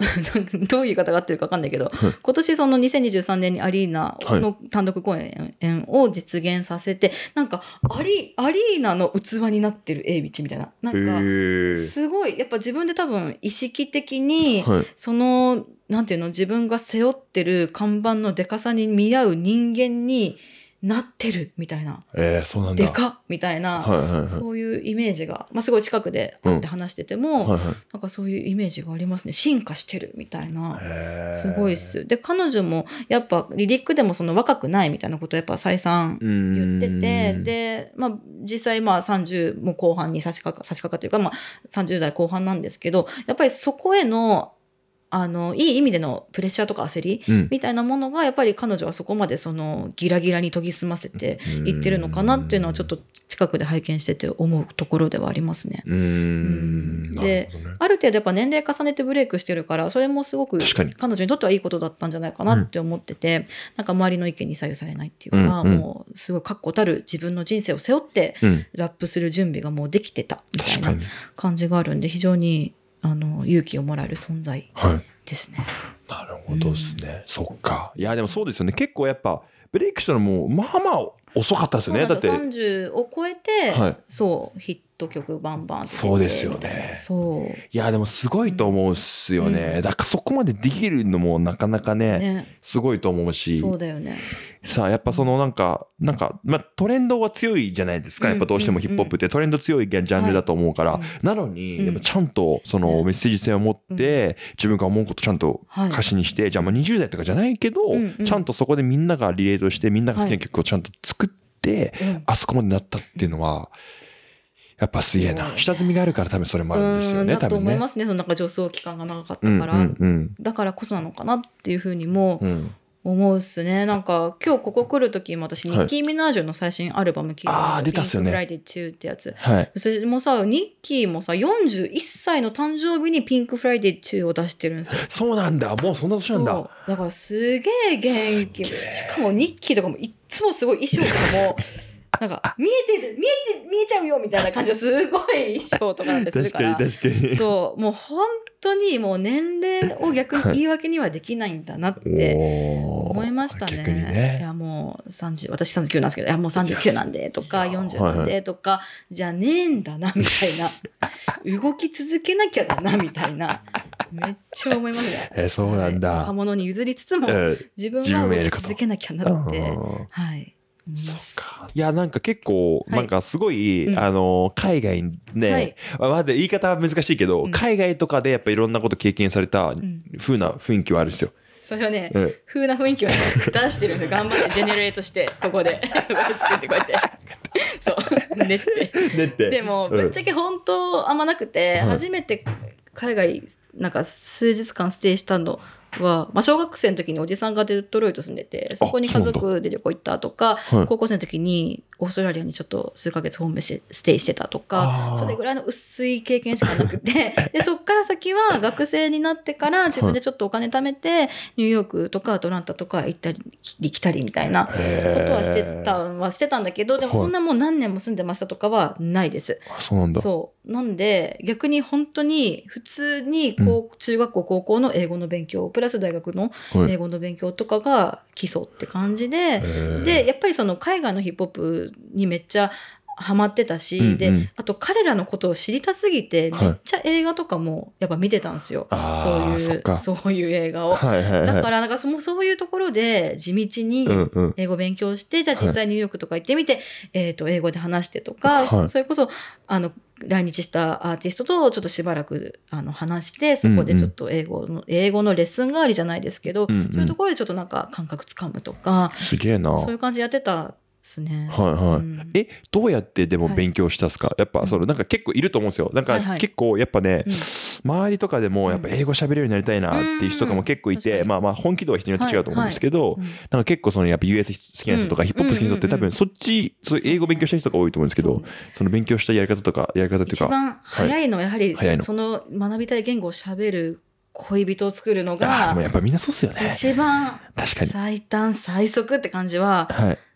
どういう言い方が合ってるか分かんないけど、はい、今年その2023年にアリーナの単独公演を実現させて、はい、なんかアリアリーナの器になってる A ビチみたいななんかすごいやっぱ自分で多分意識的に、はい、そのなんていうの自分が背負ってる看板のでかさに見合う人間に。なってるみたいな。えー、そうなんだ。でかみたいな、はいはいはい、そういうイメージが、まあ、すごい近くで会って話してても、うんはいはい、なんかそういうイメージがありますね。進化してるみたいな。すごいっす。で、彼女も、やっぱ、リリックでもその若くないみたいなことをやっぱ再三言ってて、で、まあ、実際まあ30も後半に差し掛か、差し掛かというか、まあ、30代後半なんですけど、やっぱりそこへの、あのいい意味でのプレッシャーとか焦り、みたいなものがやっぱり彼女はそこまでそのギラギラに研ぎ澄ませていってるのかなっていうのはちょっと近くで拝見してて思うところではありますね。うん、で、ね、ある程度やっぱ年齢重ねてブレイクしてるからそれもすごく彼女にとってはいいことだったんじゃないかなって思ってて、なんか周りの意見に左右されないっていうか、うんうん、もうすごい確固たる自分の人生を背負ってラップする準備がもうできてたみたいな感じがあるんで非常にあの勇気をもらえる存在ですね。はい、なるほどですね、うん、そっかいやでもそうですよね結構やっぱブレイクしたのもまあまあ遅かったですねだって30を超えて、はい、そうヒット曲バンバンそうですよねそういやでもすごいと思うっすよね、うん、だからそこまでできるのもなかなかね、ね、すごいと思うしそうだよねさあやっぱそのなんかなんか、まあ、トレンドは強いじゃないですかやっぱどうしてもヒップホップってトレンド強いジャンルだと思うから、はい、なのにやっぱちゃんとそのメッセージ性を持って、自分が思うことちゃんと歌詞にして、はい、じゃあまあ20代とかじゃないけど、うんうん、ちゃんとそこでみんながリレートしてみんなが好きな曲をちゃんと作って、はいあそこまでなったっていうのは、やっぱすげえな、下積みがあるから多分それもあるんですよね多分ね。と思いますねそのなんか上層期間が長かったから、だからこそなのかなっていうふうにも思うっすね、なんか今日ここ来る時も私ニッキー・ミナージュの最新アルバム聴いたんで出たっすよね、フライデー中」ってやつ、それもさニッキーもさ41歳の誕生日に「ピンク・フライデー中」を出してるんですよ そうなんだもうそんな年なんだだからすげえ元気しかもニッキーとかもいつもすごい衣装とかもなんか、見えてる、見えて、見えちゃうよみたいな感じのすごい衣装とかだってするから。確かに確かに。そう、もう本当にもう年齢を逆に言い訳にはできないんだなって思いましたね。ねいや、もう三十私39なんですけど、いや、もう39なんでとか、40なんでとか、じゃねえんだな、みたいな。動き続けなきゃだな、みたいな。めっちゃ思いますね。え、そうなんだ。若者に譲りつつも、自分は動き続けなきゃなって。はい。そっか。いや、なんか結構、なんかすごい、あの、海外ね、はい、ま言い方は難しいけど、海外とかでやっぱいろんなこと経験された風な雰囲気はあるんですよ。それをね、う風な雰囲気は出してるんですよ。頑張ってジェネレートして、ここで。作ってこうやって。そう。練って。練って。でも、ぶっちゃけ本当あんまなくて、初めて海外、なんか数日間ステイしたのは、まあ、小学生の時におじさんがデトロイト住んでてそこに家族で旅行行ったとか、高校生の時にオーストラリアにちょっと数ヶ月ホームステイしてたとかそれぐらいの薄い経験しかなくて でそっから先は学生になってから自分でちょっとお金貯めて、ニューヨークとかアトランタとか行ったり来たりみたいなことはしてたはしてたんだけどでもそんなもう何年も住んでましたとかはないです。そうなんだそうなんで逆に本当に普通にこう、中学校高校の英語の勉強プラス大学の英語の勉強とかが基礎って感じで、で、やっぱりその海外のヒップホップにめっちゃハマってたし、うんうん、であと彼らのことを知りたすぎて、めっちゃ映画とかもやっぱ見てたんですよそういうそういう映画を、はいはいはい、だからなんかそそういうところで地道に英語勉強して、うんうん、じゃあ実際ニューヨークとか行ってみて、はい、えー、と英語で話してとか、はい、それこそあの来日したアーティストとちょっとしばらくあの話してそこでちょっと英語の、うんうん、英語のレッスン代わりじゃないですけど、うんうん、そういうところでちょっとなんか感覚つかむとかすげえなそういう感じでやってたですね。はいはい。うん、えどうやってでも勉強したっすか、はい、やっぱそのなんか結構いると思うんですよ。なんか結構やっぱね、はいはいうん周りとかでもやっぱ英語喋れるようになりたいなっていう人とかも結構いて、まあまあ本気度は人によって違うと思うんですけど、なんか結構そのやっぱ US 好きな人とかヒップホップ好きな人って多分そっち、そう英語勉強した人が多いと思うんですけど、その勉強したやり方とか、やり方っていうか。一番早いのはやはりその学びたい言語を喋る恋人を作るのが、でもやっぱみんなそうっすよね。一番最短最速って感じは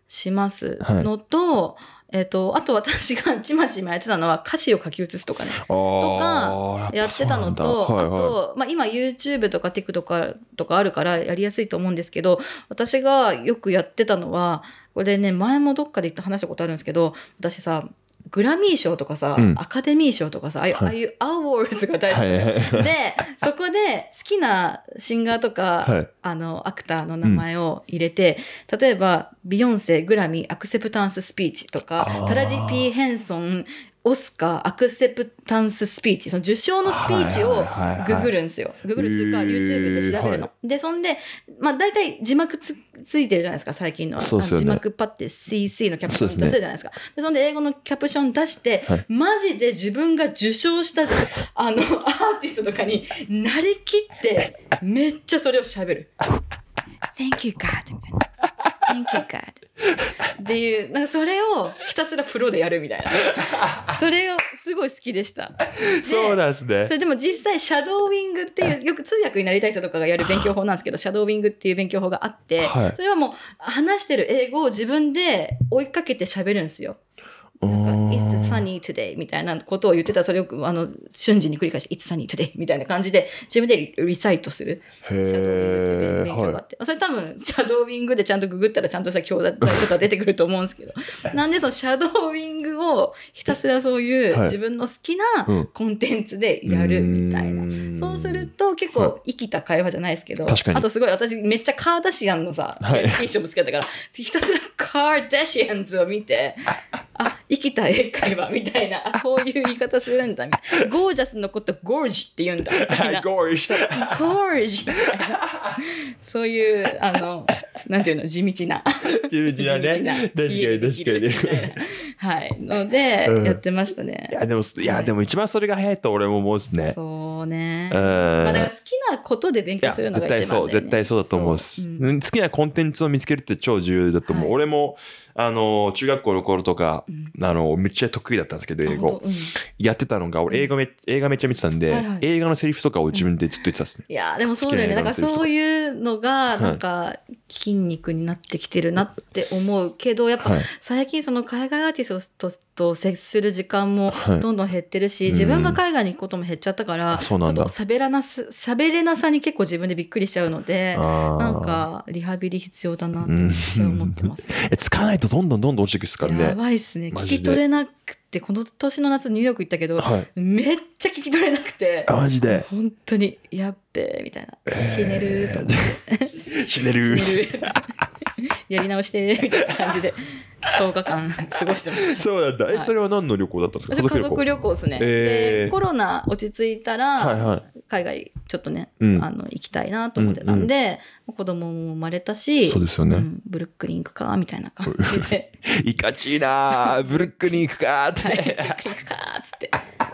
しますのと、はいはいえっ、ー、と、あと私がちまちまやってたのは歌詞を書き写すとかね。とか、やってたのと、はいはい、あと、まあ今 YouTube とか TikTok とかあるからやりやすいと思うんですけど、私がよくやってたのは、これね、前もどっかで言った話したことあるんですけど、私さ、グラミー賞とかさ、うん、アカデミー賞とかさ、ああいうアウォーズが大好きじゃん。で、そこで好きなシンガーとか、はい、あの、アクターの名前を入れて、うん、例えば、ビヨンセ、グラミー、アクセプタンススピーチとか、タラジ・ピー・ヘンソン、オスカーアクセプタンススピーチ、その受賞のスピーチをググるんですよ。ググるつうか YouTube で調べるの。で、そんで、まあ大体字幕つついてるじゃないですか、最近の。そうですよね、字幕パって CC のキャプション出せるじゃないですか。で、ね、そんで英語のキャプション出して、はい、マジで自分が受賞した、あの、アーティストとかになりきって、めっちゃそれを喋る。Thank you God! みたいな。Thank you, God. っていう、なんかそれをひたすら風呂でやるみたいな、それをすごい好きでした。そうなんですね。でも実際、シャドーウィングっていう、よく通訳になりたい人とかがやる勉強法なんですけど、シャドーウィングっていう勉強法があって、はい、それはもう話してる英語を自分で追いかけて喋るんですよ。なんか、It's It's sunny today みたいなことを言ってたそれをあの瞬時に繰り返して It's sunny today みたいな感じで自分でリサイトするシャドウィングという勉強があって、はい、それ多分シャドウィングでちゃんとググったらちゃんとした教材とか出てくると思うんですけど なんでそのシャドウィングをひたすらそういう自分の好きなコンテンツでやるみたいな、はいうん、そうすると結構生きた会話じゃないですけど、はい、あとすごい私めっちゃカーダシアンのさ、はシ衣装もつけたからひたすらカーダシアンズを見てあ生きた絵会みたいなこういう言い方するんだみたいなゴージャスのことゴージって言うんだみたいなゴージゴージそういうあのなんていうの地道な地道なね確かに確かにはいので、やってましたね、いやでもいやでも一番それが早いと俺も思うですねそうね、うん、まあ、だから好きなことで勉強するのが一番、ね、絶対そう絶対そうだと思う、うん、好きなコンテンツを見つけるって超重要だと思う、はい、俺もあの、中学校の頃とか、うん、あの、めっちゃ得意だったんですけど、英語。うん、やってたのが、俺映画め、映画めっちゃ見てたんで、はいはい、映画のセリフとかを自分でずっと言ってたっすね。いやでもそうだよね。なんかそういうのが、なんか、筋肉になってきてるなって思うけど、やっぱ、最近その海外アーティストと接する時間もどんどん減ってるし、自分が海外に行くことも減っちゃったから、そうなんだ。喋らなす、喋れなさに結構自分でびっくりしちゃうので、なんか、リハビリ必要だなってめっ思ってます、え、使わないどんどんどんどん落ちてくっすからねやばいっすね聞き取れなくてこの年の夏ニューヨーク行ったけど、はい、めっちゃ聞き取れなくてマジで本当にやっべえみたいな、えー、死ねると思って 死ねる やり直してみたいな感じで10日間過ごしてました、そうなんだえ、それは何の旅行だったんですか家族旅行っすね、えー、でコロナ落ち着いたら、はいはい、海外ちょっとね、うん、あの行きたいなと思ってたんで、うん、子供も生まれたしそうですよね、うん、ブルックリン行くかみたいな感じでいかちいなブルックリン行くかって、はい、ブルックリン行くかっつって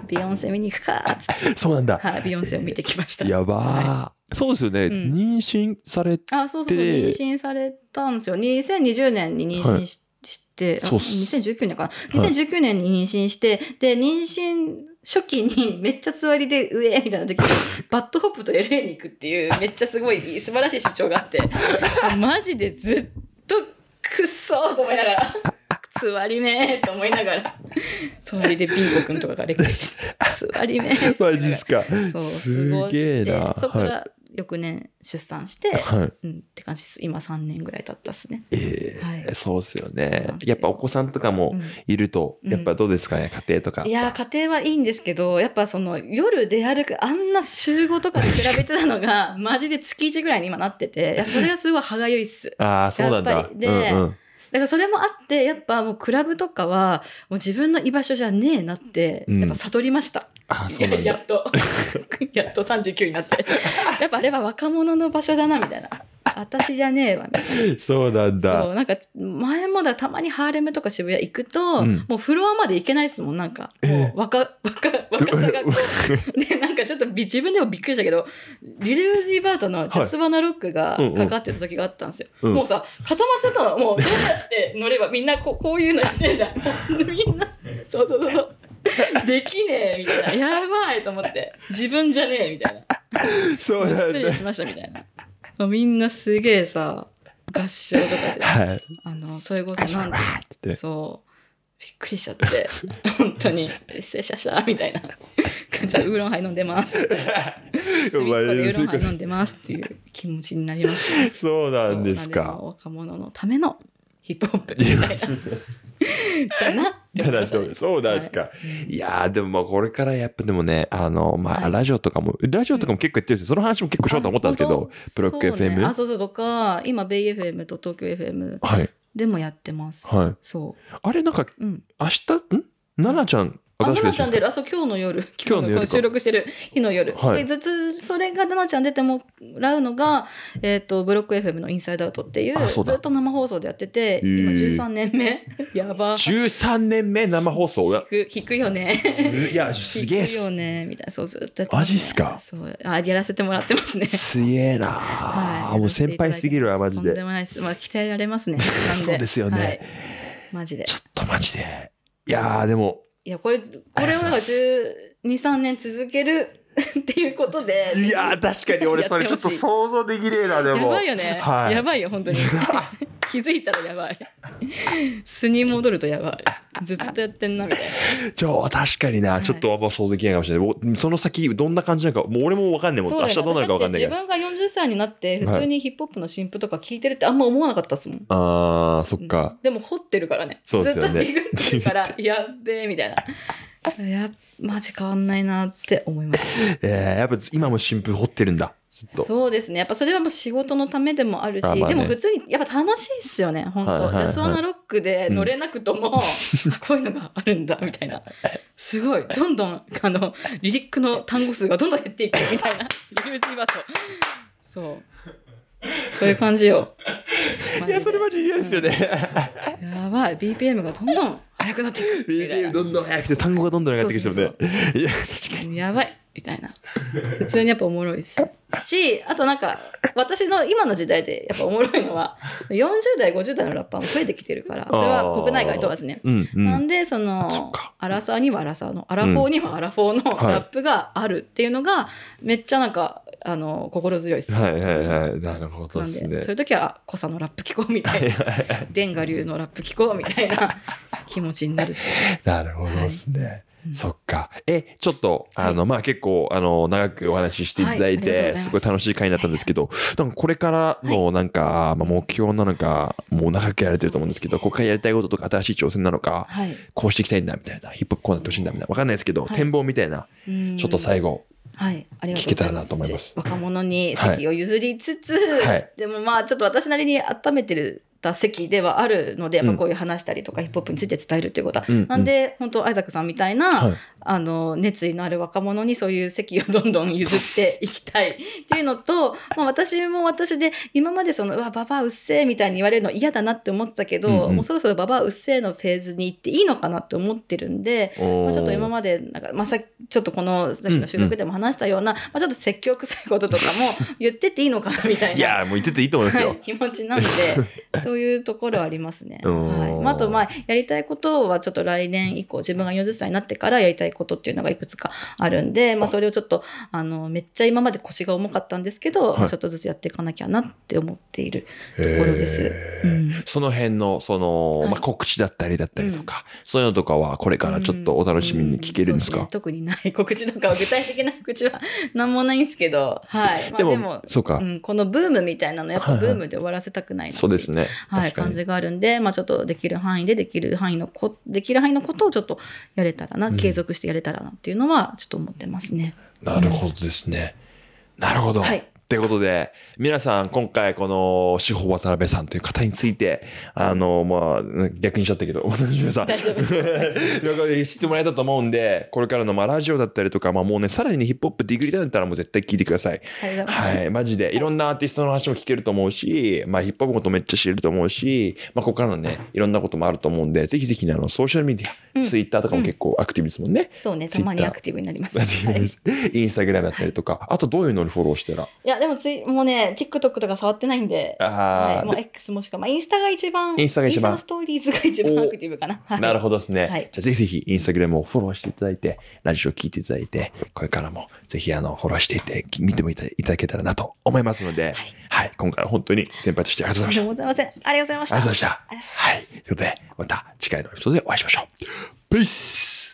ビヨンセ見に行くかっつってそうなんだ、はい、ビヨンセを見てきました、やば、はい、そうですよね、妊娠されてあそうそうそう妊娠されたんですよ2020年に妊娠して、はい、2019年かな2019年に妊娠して、で妊娠初期にめっちゃ座りで上みたいな時に バッドホップと LA に行くっていうめっちゃすごい素晴らしい主張があってマジでずっとくっそーと思いながら。座りめーと思いながら隣でビンゴくんとかがレクして座りめーマジっすかそうすごいそこから翌年出産して、はい、うん、って感じです今3年ぐらい経ったっすねええーはい、そうっすよねやっぱお子さんとかもいると、うん、やっぱどうですかね、家庭とかいや家庭はいいんですけどやっぱその夜出歩くあんな週5とかで比べてたのが マジで月1ぐらいに今なっててそれがすごい歯がゆいっすああそうなんだで、うんうんだからそれもあってやっぱもうクラブとかはもう自分の居場所じゃねえなってやっぱ悟りました、あそうなんだやっと やっと39になってやっぱあれは若者の場所だなみたいな私じゃねえわみたいなそうなんだそうなんか前もだたまにハーレムとか渋谷行くと、うん、もうフロアまで行けないですもんなんか、えー、若若若さがこう でなんかちょっと自分でもびっくりしたけどリレル・ジーバートの「ジャスバナ・ロック」がかかってた時があったんですよ、はいうんうん、もうさ固まっちゃったのもうどうやって乗ればみんなここういうのやってるじゃんみんなそうそうそうそう できねえみたいな。やばいと思って。自分じゃねえみたいな。そうなんだ。失礼しましたみたいな。みんなすげえさ、合唱とかで、はい、あの、それこそなんて、そう、びっくりしちゃって、本当に、失礼しましたみたいな感じで、ウーロンハイ飲んでます。ウーロンハイ飲んでますっていう気持ちになりました。そうなんですか。若者のためのヒップホップみたいな。だなってただそうそうですか。い、やー、でもまあこれからやっぱでもね、あの、まはあいラジオとかも、ラジオとかも結構やってるし、その話も結構しようと思ったんですけどブロックそうね f あそうそうとか今ベイ FM と東京 FM はい。でもやってます、はい。そうあれなんか、うん、明日、ん奈々ちゃんあ、ななちゃん出る。あ、そう、今日の夜。今日の収録してる日の夜。はい、で、頭痛、それがななちゃん出てもらうのが、えっ、ー、と、ブロック FM のインサイドアウトっていう、ずっと生放送でやってて、今13年目。やば。13年目生放送が。引く、引くよね。いや、すげえ引くよね、みたいな。そう、ずっとやっね、マジっすかそう。あ、やらせてもらってますね。すげえなはい。もう先輩すぎるわ、マジで。とんでもないです。まあ、鍛えられますね。そうですよね、はい。マジで。ちょっとマジで。いやでも、いやこれこれは1 2 3年続けるっていうことでいや確かに俺それちょっと想像できねえなでもやばいよね、はい、やばいよ本当に 気づいたらやばい素に戻るとやばいずっとやってんなみたいなじゃ確かにな、ちょっとあんま想像できないかもしれないその先どんな感じなのかもう俺も分かんないもん、ね、明日どうなるか分かんないから自分が40歳になって普通にヒップホップの新譜とか聞いてるってあんま思わなかったっすもん、はい、あーそっか、うん、でも掘ってるからねそうねずっとディグってるからやっべえみたいなやマジ変わんないなって思います。え ー、やっぱ今も新聞掘ってるんだ。そうですね。やっぱそれはもう仕事のためでもあるし、ね、でも普通にやっぱ楽しいっすよね、本当、はいはいジャスワナロックで乗れなくとも、うん、こういうのがあるんだ、みたいな。すごい。どんどん、あの、リリックの単語数がどんどん減っていくみたいな。リリーズリバート。そう。そういう感じよ。いや、それマジ嫌ですよね。うん、やばい、BPM がどんどん速くなってくる。BPM どんどん速くて、単語がどんどん上がってきてるね。いや、確かに。やばい、みたいな。普通にやっぱおもろいです。し、あとなんか、私の今の時代でやっぱおもろいのは、40代、50代のラッパーも増えてきてるから、それは国内外問わずね。うんうん、なんで、その、そアラサーにはアラサーの、アラフォーにはアラフォーのラップがあるっていうのが、めっちゃなんか、あの心強いっすはいはいはいなるほどですねそういう時は濃さのラップ聞こうみたいな伝賀流のラップ聞こうみたいな気持ちになるっす、なるほどですね、はいそっか。え、ちょっと、あの、はい、まあ、結構、あの、長くお話ししていただいて、はい、いすすごい楽しい回になったんですけど、なんかこれからの、なんか、はい、まあ、目標なのか、もう長くやれてると思うんですけど、ね、ここからやりたいこととか、新しい挑戦なのか、こうしていきたいんだ、みたいな、ヒップホップこうなってほしいんだ、みたいな、わかんないですけど、展望みたいな、ちょっと最後、はい、ありがとういます。ます若者に席を譲りつつ、はい、でもまあちょっと私なりに温めてるた席ではあるのでやっぱこういう話したりとか、ヒップホップについて伝えるということは、うん、なんで、本当アイザックさんみたいな、あの熱意のある若者にそういう席をどんどん譲っていきたいっていうのと、まあ、私も私で今までその「うわババアうっせえ」みたいに言われるの嫌だなって思ったけど、うんうん、もうそろそろ「ババアうっせえ」のフェーズに行っていいのかなって思ってるんで、まあ、ちょっと今までなんか、まあ、さちょっとこのさっきの収録でも話したような、うんうん、まあ、ちょっと説教臭いこととかも言ってていいのかなみたいないやもう言ってていいと思いますよ、気持ちなんで そういうところありますね。はいまあ、あとまあやりたいことはちょっと来年以降自分が40歳になってからやりたいいことっていうのがいくつかあるんで、まあ、それをちょっとあのめっちゃ今まで腰が重かったんですけど、はい、ちょっとずつやっていかなきゃなって思っているところです。うん、その辺のその、まあ、告知だったりだったりとか、はい、そういうのとかはこれからちょっとお楽しみに聞けるんですか、うんうんすね、特にない告知とかは具体的な告知は何もないんですけど、はい、まあ、でもそうか、うん、このブームみたいなのやっぱブームで終わらせたくないな、はい、そうですね、はい、感じがあるんで、まあ、ちょっとできる範囲でできる範囲のこできる範囲のことをちょっとやれたらな、継続してしてやれたらなっていうのはちょっと思ってますね。なるほどですね。なるほど。はい。ということで、皆さん、今回、この、志保渡辺さんという方について、あの、まあ、逆にしちゃったけど、渡辺さん。大丈夫 知ってもらえたと思うんで、これからの、まあ、ラジオだったりとか、まあ、もうね、さらにヒップホップディグリだったら、もう絶対聞いてください。はい、マジで。いろんなアーティストの話も聞けると思うし、まあ、ヒップホップことめっちゃ知れると思うし、まあ、ここからのね、いろんなこともあると思うんで、ぜひぜひね、あの、ソーシャルメディア、ツイッターとかも結構アクティブですもんね。うん、そうね、たまにアクティブになります。インスタグラムだったりとか、あとどういうのにフォローしたらいやでもつい、もうね、TikTok とか触ってないんで、あはい、X もしくは、まあ、インスタが一番、インスタが一番、インスタストーリーズが一番アクティブかな。はい、なるほどですね。はい、じゃぜひぜひ、インスタグラムをフォローしていただいて、ラジオを聞いていただいて、これからもぜひあのフォローしていて、見てもいただけたらなと思いますので、はい、はい、今回は本当に先輩としてありがとうございました。ありがとうございました。ありがとうございました。ありがとうございました。はい。ということで、また次回のエピソードでお会いしましょう。Peace!